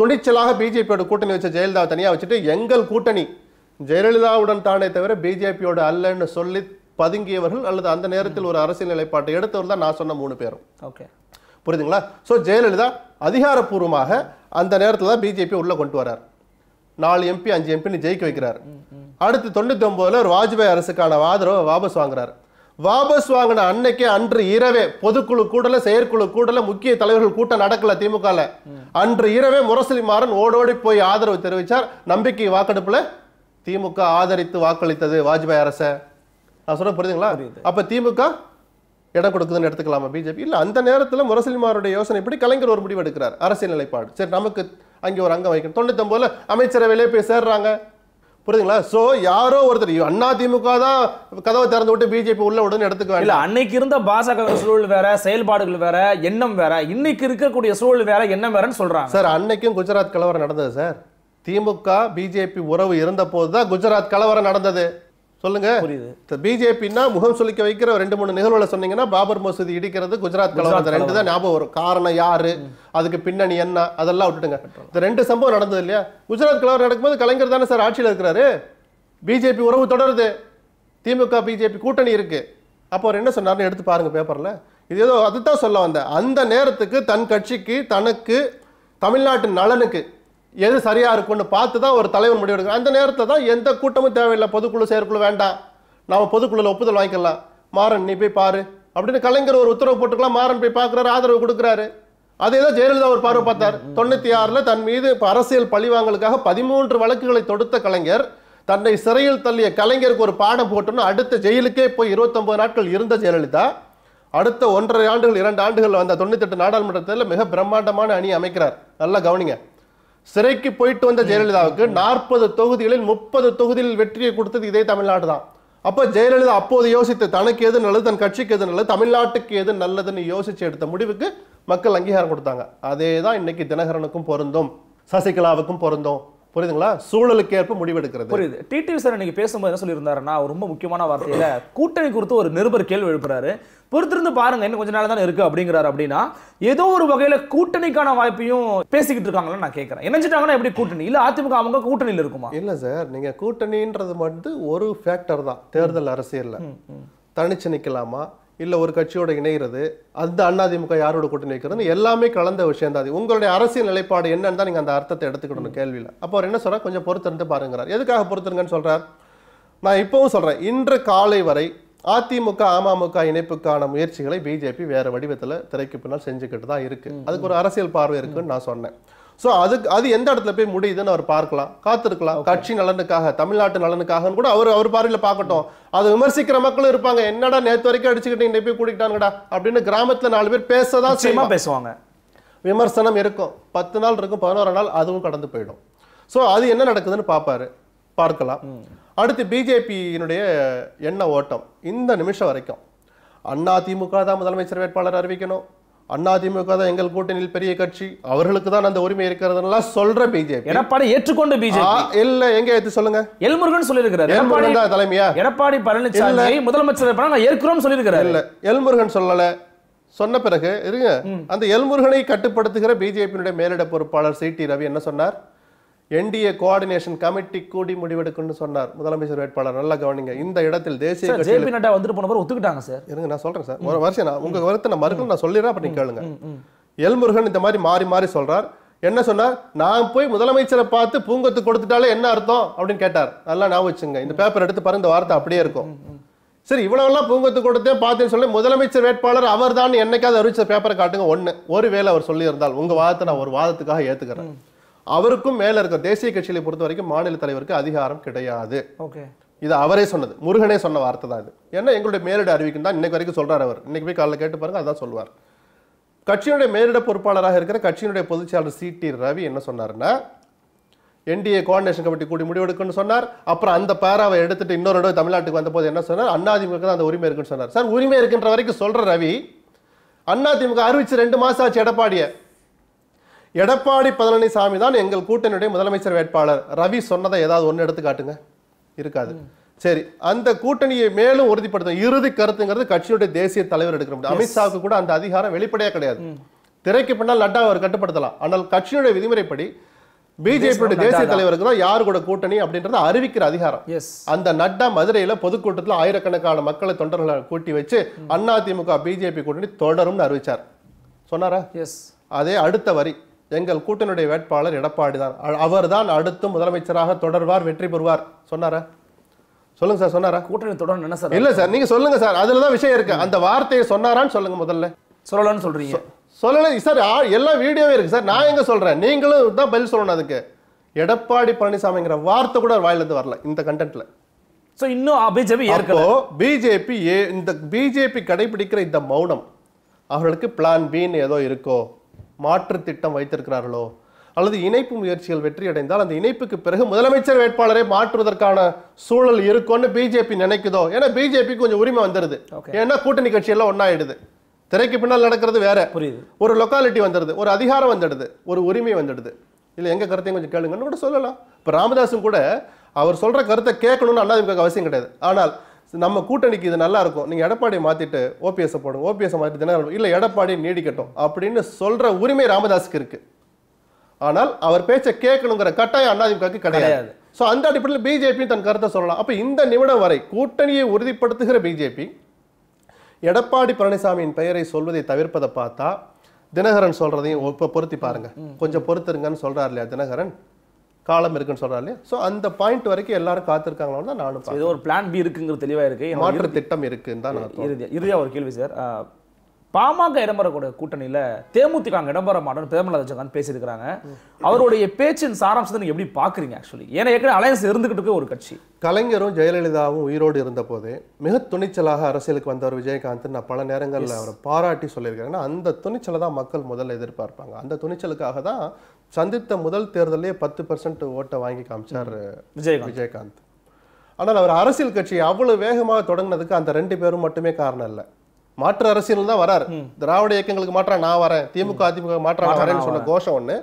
துணிச்சலாக பிஜேபியோட கூட்டணி வச்ச ஜெயலலிதா தனியாக வச்சுட்டு எங்கள் கூட்டணி ஜெயலலிதாவுடன் தானே தவிர பிஜேபியோட அல்லன்னு சொல்லி பதுங்கியவர்கள் அல்லது அந்த நேரத்தில் ஒரு அரசியல் நிலைப்பாட்டை எடுத்தவர்கள் தான் நான் சொன்ன மூணு பேரும் ஓகே புரியுதுங்களா ஸோ ஜெயலலிதா அதிகாரப்பூர்வமாக அந்த நேரத்தில் தான் பிஜேபி உள்ளே கொண்டு வரார் நாலு எம்பி அஞ்சு எம்பின்னு ஜெயிக்க வைக்கிறார் அடுத்து தொண்ணூற்றி ஒம்போதில் ஒரு வாஜ்பாய் அரசுக்கான ஆதரவை வாபஸ் வாங்குறார் வாபஸ் வாங்கின அன்னைக்கே அன்று இரவே பொதுக்குழு கூடல செயற்குழு கூடல முக்கிய தலைவர்கள் கூட்டம் நடக்கல திமுகல அன்று இரவே முரசொலி மாறன் ஓடோடி போய் ஆதரவு தெரிவித்தார் நம்பிக்கை வாக்கெடுப்பில் திமுக ஆதரித்து வாக்களித்தது வாஜ்பாய் அரசை நான் சொல்ல புரியுதுங்களா அப்போ திமுக இடம் கொடுக்குதுன்னு எடுத்துக்கலாமா பிஜேபி இல்லை அந்த நேரத்தில் முரசிமாருடைய யோசனை இப்படி கலைஞர் ஒரு முடிவு எடுக்கிறார் அரசியல் நிலைப்பாடு சரி நமக்கு அங்கே ஒரு அங்கம் வைக்கணும் தொண்ணூத்தொம்பதுல அமைச்சரவையிலே போய் சேர்றாங்க புரியுதுங்களா ஸோ யாரோ ஒருத்தர் அண்ணா திமுக தான் கதவை திறந்து விட்டு பிஜேபி உள்ள உடனே எடுத்துக்க இல்லை அன்னைக்கு இருந்த பாஜக சூழல் வேற செயல்பாடுகள் வேற எண்ணம் வேற இன்னைக்கு இருக்கக்கூடிய சூழல் வேற எண்ணம் வேறன்னு சொல்றாங்க சார் அன்னைக்கும் குஜராத் கலவரம் நடந்தது சார் திமுக பிஜேபி உறவு இருந்த போது தான் குஜராத் கலவரம் நடந்தது சொல்லுங்க புரியுது பிஜேபின்னா முகம் சொல்லிக்க வைக்கிற ரெண்டு மூணு நிகழ்வுல சொன்னீங்கன்னா பாபர் மசூதி இடிக்கிறது குஜராத் கலவரம் ரெண்டு தான் ஞாபகம் வரும் காரணம் யாரு அதுக்கு பின்னணி என்ன அதெல்லாம் விட்டுடுங்க இந்த ரெண்டு சம்பவம் நடந்தது இல்லையா குஜராத் கலவரம் நடக்கும்போது கலைஞர் தானே சார் ஆட்சியில் இருக்கிறாரு பிஜேபி உறவு தொடருது திமுக பிஜேபி கூட்டணி இருக்கு அப்போ அவர் என்ன சொன்னார்னு எடுத்து பாருங்க பேப்பர்ல இது ஏதோ அதுதான் சொல்ல வந்தேன் அந்த நேரத்துக்கு தன் கட்சிக்கு தனக்கு தமிழ்நாட்டு நலனுக்கு எது சரியாக இருக்கும்னு பார்த்து தான் ஒரு தலைவர் எடுக்கணும் அந்த நேரத்தில் தான் எந்த கூட்டமும் தேவையில்லை பொதுக்குழு செயற்குழு வேண்டாம் நாம் பொதுக்குழுவில் ஒப்புதல் வாங்கிக்கலாம் மாறன் நீ போய் பாரு அப்படின்னு கலைஞர் ஒரு உத்தரவு போட்டுக்கலாம் மாறன் போய் பார்க்குறாரு ஆதரவு கொடுக்குறாரு அதே தான் ஜெயலலிதா ஒரு பார்வை பார்த்தார் தொண்ணூற்றி ஆறில் தன் மீது அரசியல் பழிவாங்கலுக்காக பதிமூன்று வழக்குகளை தொடுத்த கலைஞர் தன்னை சிறையில் தள்ளிய கலைஞருக்கு ஒரு பாடம் போட்டோன்னு அடுத்த ஜெயிலுக்கே போய் இருபத்தொம்பது நாட்கள் இருந்த ஜெயலலிதா அடுத்த ஒன்றரை ஆண்டுகள் இரண்டு ஆண்டுகள் வந்த தொண்ணூத்தெட்டு நாடாளுமன்றத்தில் மிக பிரம்மாண்டமான அணி அமைக்கிறார் நல்லா கவனிங்க சிறைக்கு போயிட்டு வந்த ஜெயலலிதாவுக்கு நாற்பது தொகுதிகளில் முப்பது தொகுதியில் வெற்றியை கொடுத்தது இதே தமிழ்நாடு தான் அப்போ ஜெயலலிதா அப்போது யோசித்து தனக்கு எது நல்லது தன் கட்சிக்கு எது நல்லது தமிழ்நாட்டுக்கு எது நல்லதுன்னு யோசிச்சு எடுத்த முடிவுக்கு மக்கள் அங்கீகாரம் கொடுத்தாங்க அதே தான் இன்னைக்கு தினகரனுக்கும் பொருந்தும் சசிகலாவுக்கும் பொருந்தும் புரியுதுங்களா சூழலுக்கு ஏற்ப முடிவெடுக்கிறது புரியுது டிடிவி சார் இன்னைக்கு பேசும்போது என்ன சொல்லியிருந்தாருன்னா ரொம்ப முக்கியமான வார்த்தையில கூட்டணி குறித்து ஒரு நிருபர் கேள்வி எழுப்புறாரு பொறுத்திருந்து பாருங்க என்ன கொஞ்ச நாள் தான் இருக்கு அப்படிங்கிறாரு அப்படின்னா ஏதோ ஒரு வகையில கூட்டணிக்கான வாய்ப்பையும் பேசிக்கிட்டு இருக்காங்களா நான் கேட்கறேன் இணைஞ்சிட்டாங்கன்னா எப்படி கூட்டணி இல்ல அதிமுக அவங்க கூட்டணியில் இருக்குமா இல்ல சார் நீங்க கூட்டணின்றது மட்டும் ஒரு ஃபேக்டர் தான் தேர்தல் அரசியல்ல தனிச்சு நிக்கலாமா இல்லை ஒரு கட்சியோட இணைகிறது அந்த அண்ணாதிமுக யாரோட கூட்டணி வைக்கிறதுன்னு எல்லாமே கலந்த விஷயம் தான் அது உங்களுடைய அரசியல் நிலைப்பாடு என்னன்னு தான் நீங்கள் அந்த அர்த்தத்தை எடுத்துக்கணும் கேள்வியில் அப்போ அவர் என்ன சொல்கிறார் கொஞ்சம் பொறுத்திருந்து பாருங்கிறார் எதுக்காக பொறுத்திருங்கன்னு சொல்கிறார் நான் இப்போவும் சொல்கிறேன் இன்று காலை வரை அதிமுக அமமுக இணைப்புக்கான முயற்சிகளை பிஜேபி வேறு வடிவத்தில் திரைக்கு பின்னால் செஞ்சுக்கிட்டு தான் இருக்குது அதுக்கு ஒரு அரசியல் பார்வை இருக்குன்னு நான் சொன்னேன் ஸோ அதுக்கு அது எந்த இடத்துல போய் முடியுதுன்னு அவர் பார்க்கலாம் காத்திருக்கலாம் கட்சி நலனுக்காக தமிழ்நாட்டு நலனுக்காகனு கூட அவர் அவர் பார்வையில் பார்க்கட்டும் அதை விமர்சிக்கிற மக்களும் இருப்பாங்க என்னடா நேற்று வரைக்கும் அடிச்சுக்கிட்டு போய் கூட்டிக்கிட்டாங்கடா அப்படின்னு கிராமத்தில் நாலு பேர் பேச தான் பேசுவாங்க விமர்சனம் இருக்கும் பத்து நாள் இருக்கும் பதினோரு நாள் அதுவும் கடந்து போயிடும் ஸோ அது என்ன நடக்குதுன்னு பார்ப்பாரு பார்க்கலாம் அடுத்து பிஜேபியினுடைய எண்ண ஓட்டம் இந்த நிமிஷம் வரைக்கும் அதிமுக தான் முதலமைச்சர் வேட்பாளர் அறிவிக்கணும் அதிமுக தான் எங்கள் கூட்டணியில் பெரிய கட்சி அவர்களுக்கு தான் அந்த உரிமை இருக்கிறதுலாம் சொல்ற பிஜேபி எடப்பாடி ஏற்றுக்கொண்ட பிஜேபி இல்ல எங்க ஏத்து சொல்லுங்க எல்முருகன் சொல்லியிருக்கிறார் எடப்பாடி தலைமையா எடப்பாடி பழனிசாமி முதலமைச்சர் நான் ஏற்கிறோம் சொல்லியிருக்கிறார் இல்ல எல்முருகன் சொல்லல சொன்ன பிறகு இருங்க அந்த எல்முருகனை கட்டுப்படுத்துகிற பிஜேபியினுடைய மேலிட பொறுப்பாளர் சி டி ரவி என்ன சொன்னார் என்டிஏ கோஆர்டினேஷன் கமிட்டி கூடி முடிவெடுக்கும்னு சொன்னார் முதலமைச்சர் வேட்பாளர் நல்லா கவனிங்க இந்த இடத்தில் தேசிய ஜேபி நட்டா வந்துட்டு போனவர் ஒத்துக்கிட்டாங்க சார் இருங்க நான் சொல்றேன் சார் ஒரு வருஷம் நான் உங்க கருத்தை நான் மறுக்கணும் நான் சொல்லிடுறேன் அப்படி கேளுங்க எல்முருகன் இந்த மாதிரி மாறி மாறி சொல்றார் என்ன சொன்னார் நான் போய் முதலமைச்சரை பார்த்து பூங்கொத்து கொடுத்துட்டாலே என்ன அர்த்தம் அப்படின்னு கேட்டார் நல்லா ஞாபகம் வச்சுங்க இந்த பேப்பர் எடுத்து பாருங்க இந்த வார்த்தை அப்படியே இருக்கும் சரி இவ்வளவெல்லாம் பூங்கொத்து கொடுத்தே பார்த்தேன்னு சொல்லி முதலமைச்சர் வேட்பாளர் அவர் தான் என்னைக்காவது அறிவிச்ச பேப்பரை காட்டுங்க ஒன்று ஒருவேளை அவர் சொல்லியிருந்தால் உங்க வாதத்தை நான் ஒரு வாதத்துக்காக ஏற்றுக்கிறேன் அவருக்கும் மேல இருக்க தேசிய கட்சிகளை பொறுத்த வரைக்கும் மாநில தலைவருக்கு அதிகாரம் கிடையாது ஓகே இது அவரே சொன்னது முருகனே சொன்ன வார்த்தை தான் இது ஏன்னா எங்களுடைய மேலிட அறிவிக்கும் தான் இன்னைக்கு வரைக்கும் சொல்றாரு அவர் இன்னைக்கு போய் காலைல கேட்டு பாருங்க அதான் சொல்வார் கட்சியினுடைய மேலிட பொறுப்பாளராக இருக்கிற கட்சியினுடைய பொதுச்செயலாளர் சி டி ரவி என்ன சொன்னார்னா என்டிஏ கோஆர்டினேஷன் கமிட்டி கூடி முடிவெடுக்குன்னு சொன்னார் அப்புறம் அந்த பேராவை எடுத்துட்டு இன்னொரு தமிழ்நாட்டுக்கு வந்தபோது என்ன சொன்னார் அண்ணாதிமுக தான் அந்த உரிமை இருக்குன்னு சொன்னார் சார் உரிமை இருக்கின்ற வரைக்கும் சொல்ற ரவி அதிமுக அறிவிச்சு ரெண்டு மாசம் ஆச்சு எடப்பாடியை எடப்பாடி பழனிசாமி தான் எங்கள் கூட்டணியுடைய முதலமைச்சர் வேட்பாளர் ரவி சொன்னதை ஏதாவது ஒன்று எடுத்து காட்டுங்க இருக்காது சரி அந்த கூட்டணியை மேலும் உறுதிப்படுத்தும் இறுதி கருத்துங்கிறது கட்சியுடைய தேசிய தலைவர் எடுக்க முடியும் அமித்ஷாவுக்கு கூட அந்த அதிகாரம் வெளிப்படையாக கிடையாது திரைக்கு பின்னால் நட்டா அவர் கட்டுப்படுத்தலாம் ஆனால் கட்சியுடைய விதிமுறைப்படி பிஜேபியோட தேசிய தலைவருக்கு தான் யாரு கூட கூட்டணி அப்படின்றத அறிவிக்கிற அதிகாரம் அந்த நட்டா மதுரையில பொதுக்கூட்டத்தில் ஆயிரக்கணக்கான மக்களை தொண்டர்களை கூட்டி வச்சு அதிமுக பிஜேபி கூட்டணி தொடரும்னு அறிவிச்சார் சொன்னாரா எஸ் அதே அடுத்த வரி எங்கள் கூட்டணியுடைய வேட்பாளர் எடப்பாடி தான் அவர் தான் அடுத்து முதலமைச்சராக தொடர்வார் வெற்றி பெறுவார் சொன்னாரா சொல்லுங்க சார் சொன்னாரா கூட்டணி தொடரும் என்ன சார் இல்லை சார் நீங்கள் சொல்லுங்க சார் அதில் தான் விஷயம் இருக்கு அந்த வார்த்தையை சொன்னாரான்னு சொல்லுங்க முதல்ல சொல்லலன்னு சொல்றீங்க சொல்லலை சார் எல்லா வீடியோவும் இருக்கு சார் நான் எங்க சொல்றேன் நீங்களும் தான் பதில் சொல்லணும் அதுக்கு எடப்பாடி பழனிசாமிங்கிற வார்த்தை கூட வாயிலிருந்து வரல இந்த கண்டென்ட்ல ஸோ இன்னும் பிஜேபி ஏற்கோ பிஜேபி இந்த பிஜேபி கடைபிடிக்கிற இந்த மௌனம் அவர்களுக்கு பிளான் பின்னு ஏதோ இருக்கோ மாற்று திட்டம் வைத்திருக்கிறார்களோ அல்லது இணைப்பு முயற்சிகள் வெற்றியடைந்தால் அந்த இணைப்புக்கு பிறகு முதலமைச்சர் வேட்பாளரை மாற்றுவதற்கான சூழல் இருக்கும்னு பிஜேபி நினைக்குதோ ஏன்னா பிஜேபி கொஞ்சம் உரிமை வந்துடுது ஏன்னா கூட்டணி கட்சியெல்லாம் ஒன்றாயிடுது திரைக்கு பின்னால் நடக்கிறது வேற புரியுது ஒரு லொக்காலிட்டி வந்துடுது ஒரு அதிகாரம் வந்துடுது ஒரு உரிமை வந்துடுது இல்லை எங்கள் கருத்தையும் கொஞ்சம் கேளுங்கன்னு கூட சொல்லலாம் இப்போ ராமதாஸும் கூட அவர் சொல்கிற கருத்தை கேட்கணும்னு அண்ணாதிமுக அவசியம் கிடையாது ஆனால் நம்ம கூட்டணிக்கு இது நல்லா இருக்கும் நீங்கள் எடப்பாடி மாற்றிட்டு ஓபிஎஸ் போடுங்க ஓபிஎஸ் மாற்றிட்டு தினகரன் இல்லை எடப்பாடி நீடிக்கட்டும் அப்படின்னு சொல்கிற உரிமை ராமதாஸுக்கு இருக்குது ஆனால் அவர் பேச்சை கேட்கணுங்கிற கட்டாயம் அண்ணாதிமுகவுக்கு கிடையாது ஸோ அந்த அடிப்படையில் பிஜேபி தன் கருத்தை சொல்லலாம் அப்போ இந்த நிமிடம் வரை கூட்டணியை உறுதிப்படுத்துகிற பிஜேபி எடப்பாடி பழனிசாமியின் பெயரை சொல்வதை தவிர்ப்பதை பார்த்தா தினகரன் சொல்றதையும் இப்போ பொருத்தி பாருங்க கொஞ்சம் பொறுத்துருங்கன்னு சொல்றாரு இல்லையா தினகரன் காலம் இருக்குன்னு சொல்றாரு ஸோ அந்த பாயிண்ட் வரைக்கும் எல்லாரும் காத்திருக்காங்களோ தான் நானும் ஏதோ ஒரு பிளான் பி இருக்குங்கிறது தெளிவாக இருக்கு மாற்று திட்டம் இருக்குன்னு தான் நான் இறுதியாக ஒரு கேள்வி சார் பாமக இடம்பெறக்கூடிய கூட்டணியில் தேமுதிக இடம்பெற மாட்டோம்னு பிரதமர் ரஜினிகாந்த் பேசியிருக்கிறாங்க அவருடைய பேச்சின் சாராம்சத்தை நீங்கள் எப்படி பார்க்குறீங்க ஆக்சுவலி ஏன்னா ஏற்கனவே அலையன்ஸ் இருந்துகிட்டு ஒரு கட்சி கலைஞரும் ஜெயலலிதாவும் உயிரோடு இருந்த போது மிக துணிச்சலாக அரசியலுக்கு வந்தவர் விஜயகாந்த் நான் பல நேரங்களில் அவரை பாராட்டி சொல்லியிருக்கிறேன் அந்த துணிச்சலை தான் மக்கள் முதல்ல எதிர்பார்ப்பாங்க அந்த துணிச்சலுக்காக தான் சந்தித்த முதல் தேர்தலே பத்து பர்சன்ட் ஓட்டை வாங்கி காமிச்சார் விஜய் விஜயகாந்த் ஆனால் அவர் அரசியல் கட்சி அவ்வளவு வேகமாக தொடங்கினதுக்கு அந்த ரெண்டு பேரும் மட்டுமே காரணம் இல்லை மாற்று அரசியல் தான் வராரு திராவிட இயக்கங்களுக்கு மாற்றா நான் வரேன் திமுக அதிமுக மாற்றா வரேன்னு சொன்ன கோஷம் ஒன்று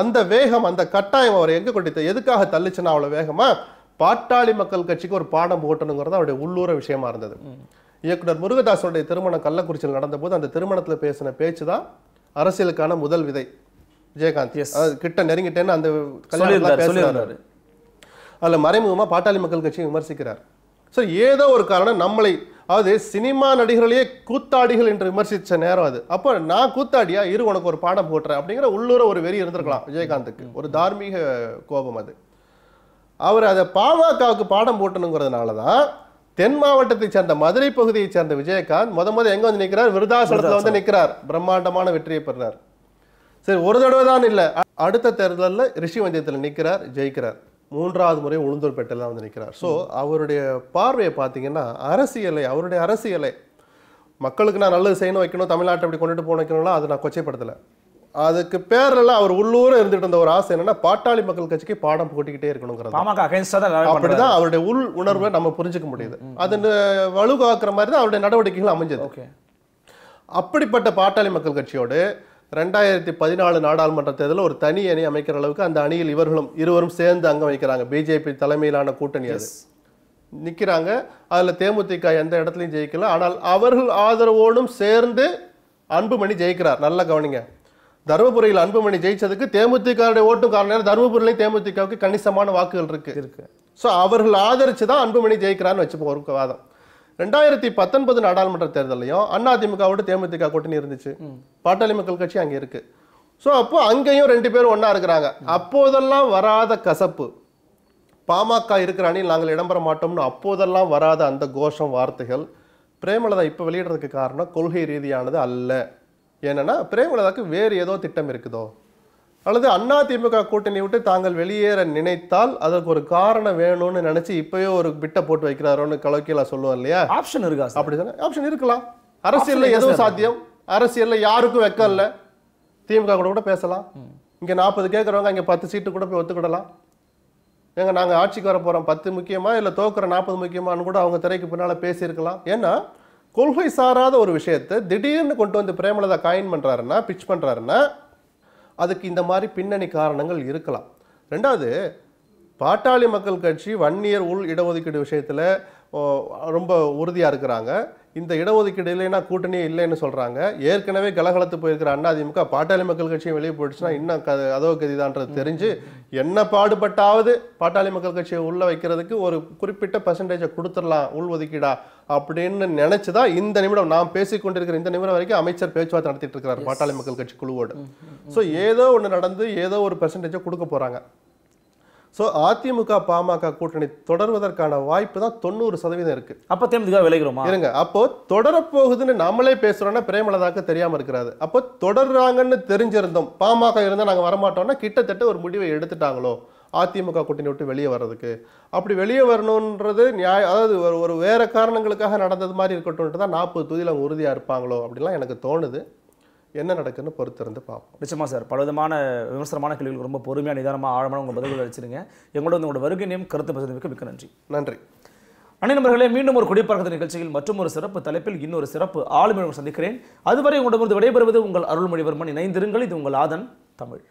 அந்த வேகம் அந்த கட்டாயம் அவர் எங்க கொண்டு எதுக்காக தள்ளிச்சுன்னா அவ்வளவு வேகமா பாட்டாளி மக்கள் கட்சிக்கு ஒரு பாடம் போட்டணுங்கிறது அவருடைய உள்ளூர விஷயமா இருந்தது இயக்குனர் முருகதாசனுடைய திருமணம் கள்ளக்குறிச்சியில் நடந்தபோது அந்த திருமணத்தில் பேசின பேச்சு தான் அரசியலுக்கான முதல் விதை விஜயகாந்த் கிட்ட நெருங்கிட்டேன்னு அந்த கல்யாணம் அதில் மறைமுகமாக பாட்டாளி மக்கள் கட்சியை விமர்சிக்கிறார் ஸோ ஏதோ ஒரு காரணம் நம்மளை அதாவது சினிமா நடிகர்களையே கூத்தாடிகள் என்று விமர்சித்த நேரம் அது அப்போ நான் கூத்தாடியா இரு உனக்கு ஒரு பாடம் போட்டுறேன் அப்படிங்கிற உள்ளூர ஒரு வெறி இருந்திருக்கலாம் விஜயகாந்துக்கு ஒரு தார்மீக கோபம் அது அவர் அதை பாமகவுக்கு பாடம் போட்டணுங்கிறதுனால தான் தென் மாவட்டத்தை சேர்ந்த மதுரை பகுதியை சேர்ந்த விஜயகாந்த் முத முத எங்கே வந்து நிற்கிறார் விருதாசலத்தில் வந்து நிற்கிறார் பிரம்மாண்டமான வெற்றியை பெறுறார் சரி ஒரு தடவை தான் இல்லை அடுத்த தேர்தலில் ரிஷி வந்தியத்தில் நிற்கிறார் ஜெயிக்கிறார் மூன்றாவது முறை பேட்டையில் தான் வந்து நிற்கிறார் ஸோ அவருடைய பார்வையை பார்த்தீங்கன்னா அரசியலை அவருடைய அரசியலை மக்களுக்கு நான் நல்லது செய்யணும் வைக்கணும் தமிழ்நாட்டை அப்படி கொண்டுட்டு போன வைக்கணும்லாம் அதை நான் கொச்சைப்படுத்தலை அதுக்கு பேரில் அவர் உள்ளூர இருந்துட்டு இருந்த ஒரு ஆசை என்னன்னா பாட்டாளி மக்கள் கட்சிக்கு பாடம் போட்டிக்கிட்டே இருக்கணுங்கிறது அப்படிதான் அவருடைய உள் உணர்வை நம்ம புரிஞ்சுக்க முடியுது அது வலுவாக்குற மாதிரி தான் அவருடைய நடவடிக்கைகள் அமைஞ்சது அப்படிப்பட்ட பாட்டாளி மக்கள் கட்சியோடு ரெண்டாயிரத்தி பதினாலு நாடாளுமன்ற தேர்தலில் ஒரு தனி அணி அமைக்கிற அளவுக்கு அந்த அணியில் இவர்களும் இருவரும் சேர்ந்து அங்கே வைக்கிறாங்க பிஜேபி தலைமையிலான கூட்டணி அது நிற்கிறாங்க அதில் தேமுதிக எந்த இடத்துலையும் ஜெயிக்கல ஆனால் அவர்கள் ஆதரவோடும் சேர்ந்து அன்புமணி ஜெயிக்கிறார் நல்ல கவனிங்க தருமபுரியில் அன்புமணி ஜெயிச்சதுக்கு தேமுதிகவுடைய ஓட்டும் காரணம் தருமபுரியிலையும் தேமுதிகவுக்கு கணிசமான வாக்குகள் இருக்கு இருக்கு ஸோ அவர்கள் ஆதரிச்சு தான் அன்புமணி ஜெயிக்கிறான்னு வச்சுப்போம் ஒரு வாதம் ரெண்டாயிரத்தி பத்தொன்பது நாடாளுமன்ற தேர்தலையும் அதிமுகவோட தேமுதிக கூட்டணி இருந்துச்சு பாட்டாளி மக்கள் கட்சி அங்கே இருக்கு ஸோ அப்போ அங்கேயும் ரெண்டு பேரும் ஒன்றா இருக்கிறாங்க அப்போதெல்லாம் வராத கசப்பு பாமக இருக்கிற அணியில் நாங்கள் இடம்பெற மாட்டோம்னு அப்போதெல்லாம் வராத அந்த கோஷம் வார்த்தைகள் பிரேமலதா இப்போ வெளியிடுறதுக்கு காரணம் கொள்கை ரீதியானது அல்ல ஏன்னா பிரேமலதாக்கு வேறு ஏதோ திட்டம் இருக்குதோ அல்லது அண்ணா திமுக கூட்டணி விட்டு தாங்கள் வெளியேற நினைத்தால் அதற்கு ஒரு காரணம் வேணும்னு நினைச்சு இப்பயோ ஒரு பிட்டை போட்டு வைக்கிறாரோன்னு கலோக்கியலா சொல்லுவார் இல்லையா ஆப்ஷன் இருக்கா அப்படி தானே ஆப்ஷன் இருக்கலாம் அரசியல்ல எதுவும் சாத்தியம் அரசியல்ல யாருக்கும் வெக்கம் இல்லை திமுக கூட கூட பேசலாம் இங்க நாற்பது கேட்கறவங்க அங்க பத்து சீட்டு கூட போய் ஒத்துக்கிடலாம் ஏங்க நாங்கள் ஆட்சிக்கு வர போறோம் பத்து முக்கியமா இல்லை தோக்குற நாற்பது முக்கியமானு கூட அவங்க திரைக்கு பின்னால் பேசியிருக்கலாம் ஏன்னா கொள்கை சாராத ஒரு விஷயத்தை திடீர்னு கொண்டு வந்து பிரேமலதா காயின் பண்ணுறாருன்னா பிச் பண்ணுறாருன்னா அதுக்கு இந்த மாதிரி பின்னணி காரணங்கள் இருக்கலாம் ரெண்டாவது பாட்டாளி மக்கள் கட்சி வன்னியர் உள் இடஒதுக்கீடு விஷயத்தில் ரொம்ப உறுதியாக இருக்கிறாங்க இந்த இடஒதுக்கீடு இல்லைன்னா கூட்டணி இல்லைன்னு சொல்கிறாங்க ஏற்கனவே கலகலத்து போயிருக்கிற அண்ணா அதிமுக பாட்டாளி மக்கள் கட்சியும் வெளியே போயிடுச்சுன்னா இன்னும் க அதோ கதிதான்றது தெரிஞ்சு என்ன பாடுபட்டாவது பாட்டாளி மக்கள் கட்சியை உள்ளே வைக்கிறதுக்கு ஒரு குறிப்பிட்ட பர்சன்டேஜை கொடுத்துடலாம் உள்ஒதுக்கீடா அப்படின்னு நினைச்சுதான் தான் இந்த நிமிடம் நான் பேசிக்கொண்டிருக்கிற இந்த நிமிடம் வரைக்கும் அமைச்சர் பேச்சுவார்த்தை நடத்திட்டு இருக்கிறார் பாட்டாளி மக்கள் கட்சி குழுவோடு ஸோ ஏதோ ஒன்று நடந்து ஏதோ ஒரு பர்சன்டேஜை கொடுக்க போறாங்க ஸோ அதிமுக பாமக கூட்டணி தொடர்வதற்கான வாய்ப்பு தான் தொண்ணூறு சதவீதம் இருக்கு அப்போ தேமுதிக விளைகிறோமா இருங்க அப்போ தொடரப்போகுதுன்னு நம்மளே பேசுறோம்னா பிரேமலதாக்கு தெரியாம இருக்கிறாரு அப்போ தொடர்றாங்கன்னு தெரிஞ்சிருந்தோம் பாமக இருந்தால் நாங்கள் வரமாட்டோம்னா கிட்டத்தட்ட ஒரு முடிவை எடுத்துட்டாங்களோ அதிமுக கூட்டணி விட்டு வெளியே வர்றதுக்கு அப்படி வெளியே வரணுன்றது நியாய அதாவது ஒரு ஒரு வேறு காரணங்களுக்காக நடந்தது மாதிரி இருக்கட்டும்ன்ட்டு தான் நாற்பது தொகுதியில் அவங்க உறுதியாக இருப்பாங்களோ அப்படிலாம் எனக்கு தோணுது என்ன நடக்குன்னு பொறுத்திருந்து பார்ப்போம் நிச்சயமா சார் பலவிதமான விமர்சனமான கேள்விகள் ரொம்ப பொறுமையாக நிதானமாக ஆழமான உங்கள் பதில்கள் அழிச்சிருங்க எங்களோட உங்களோட வருகை நேம் கருத்து பகிர்ந்ததுக்கு மிக்க நன்றி நன்றி அணி நண்பர்களே மீண்டும் ஒரு குடிப்பழக்கத்து நிகழ்ச்சியில் மற்றும் ஒரு சிறப்பு தலைப்பில் இன்னொரு சிறப்பு ஆளுமையுடன் சந்திக்கிறேன் அதுவரை உங்களிடமிருந்து விடைபெறுவது உங்கள் அருள்மொழிவர்மன் இணைந்திருங்கள் இது உங்கள் ஆதன் தமிழ்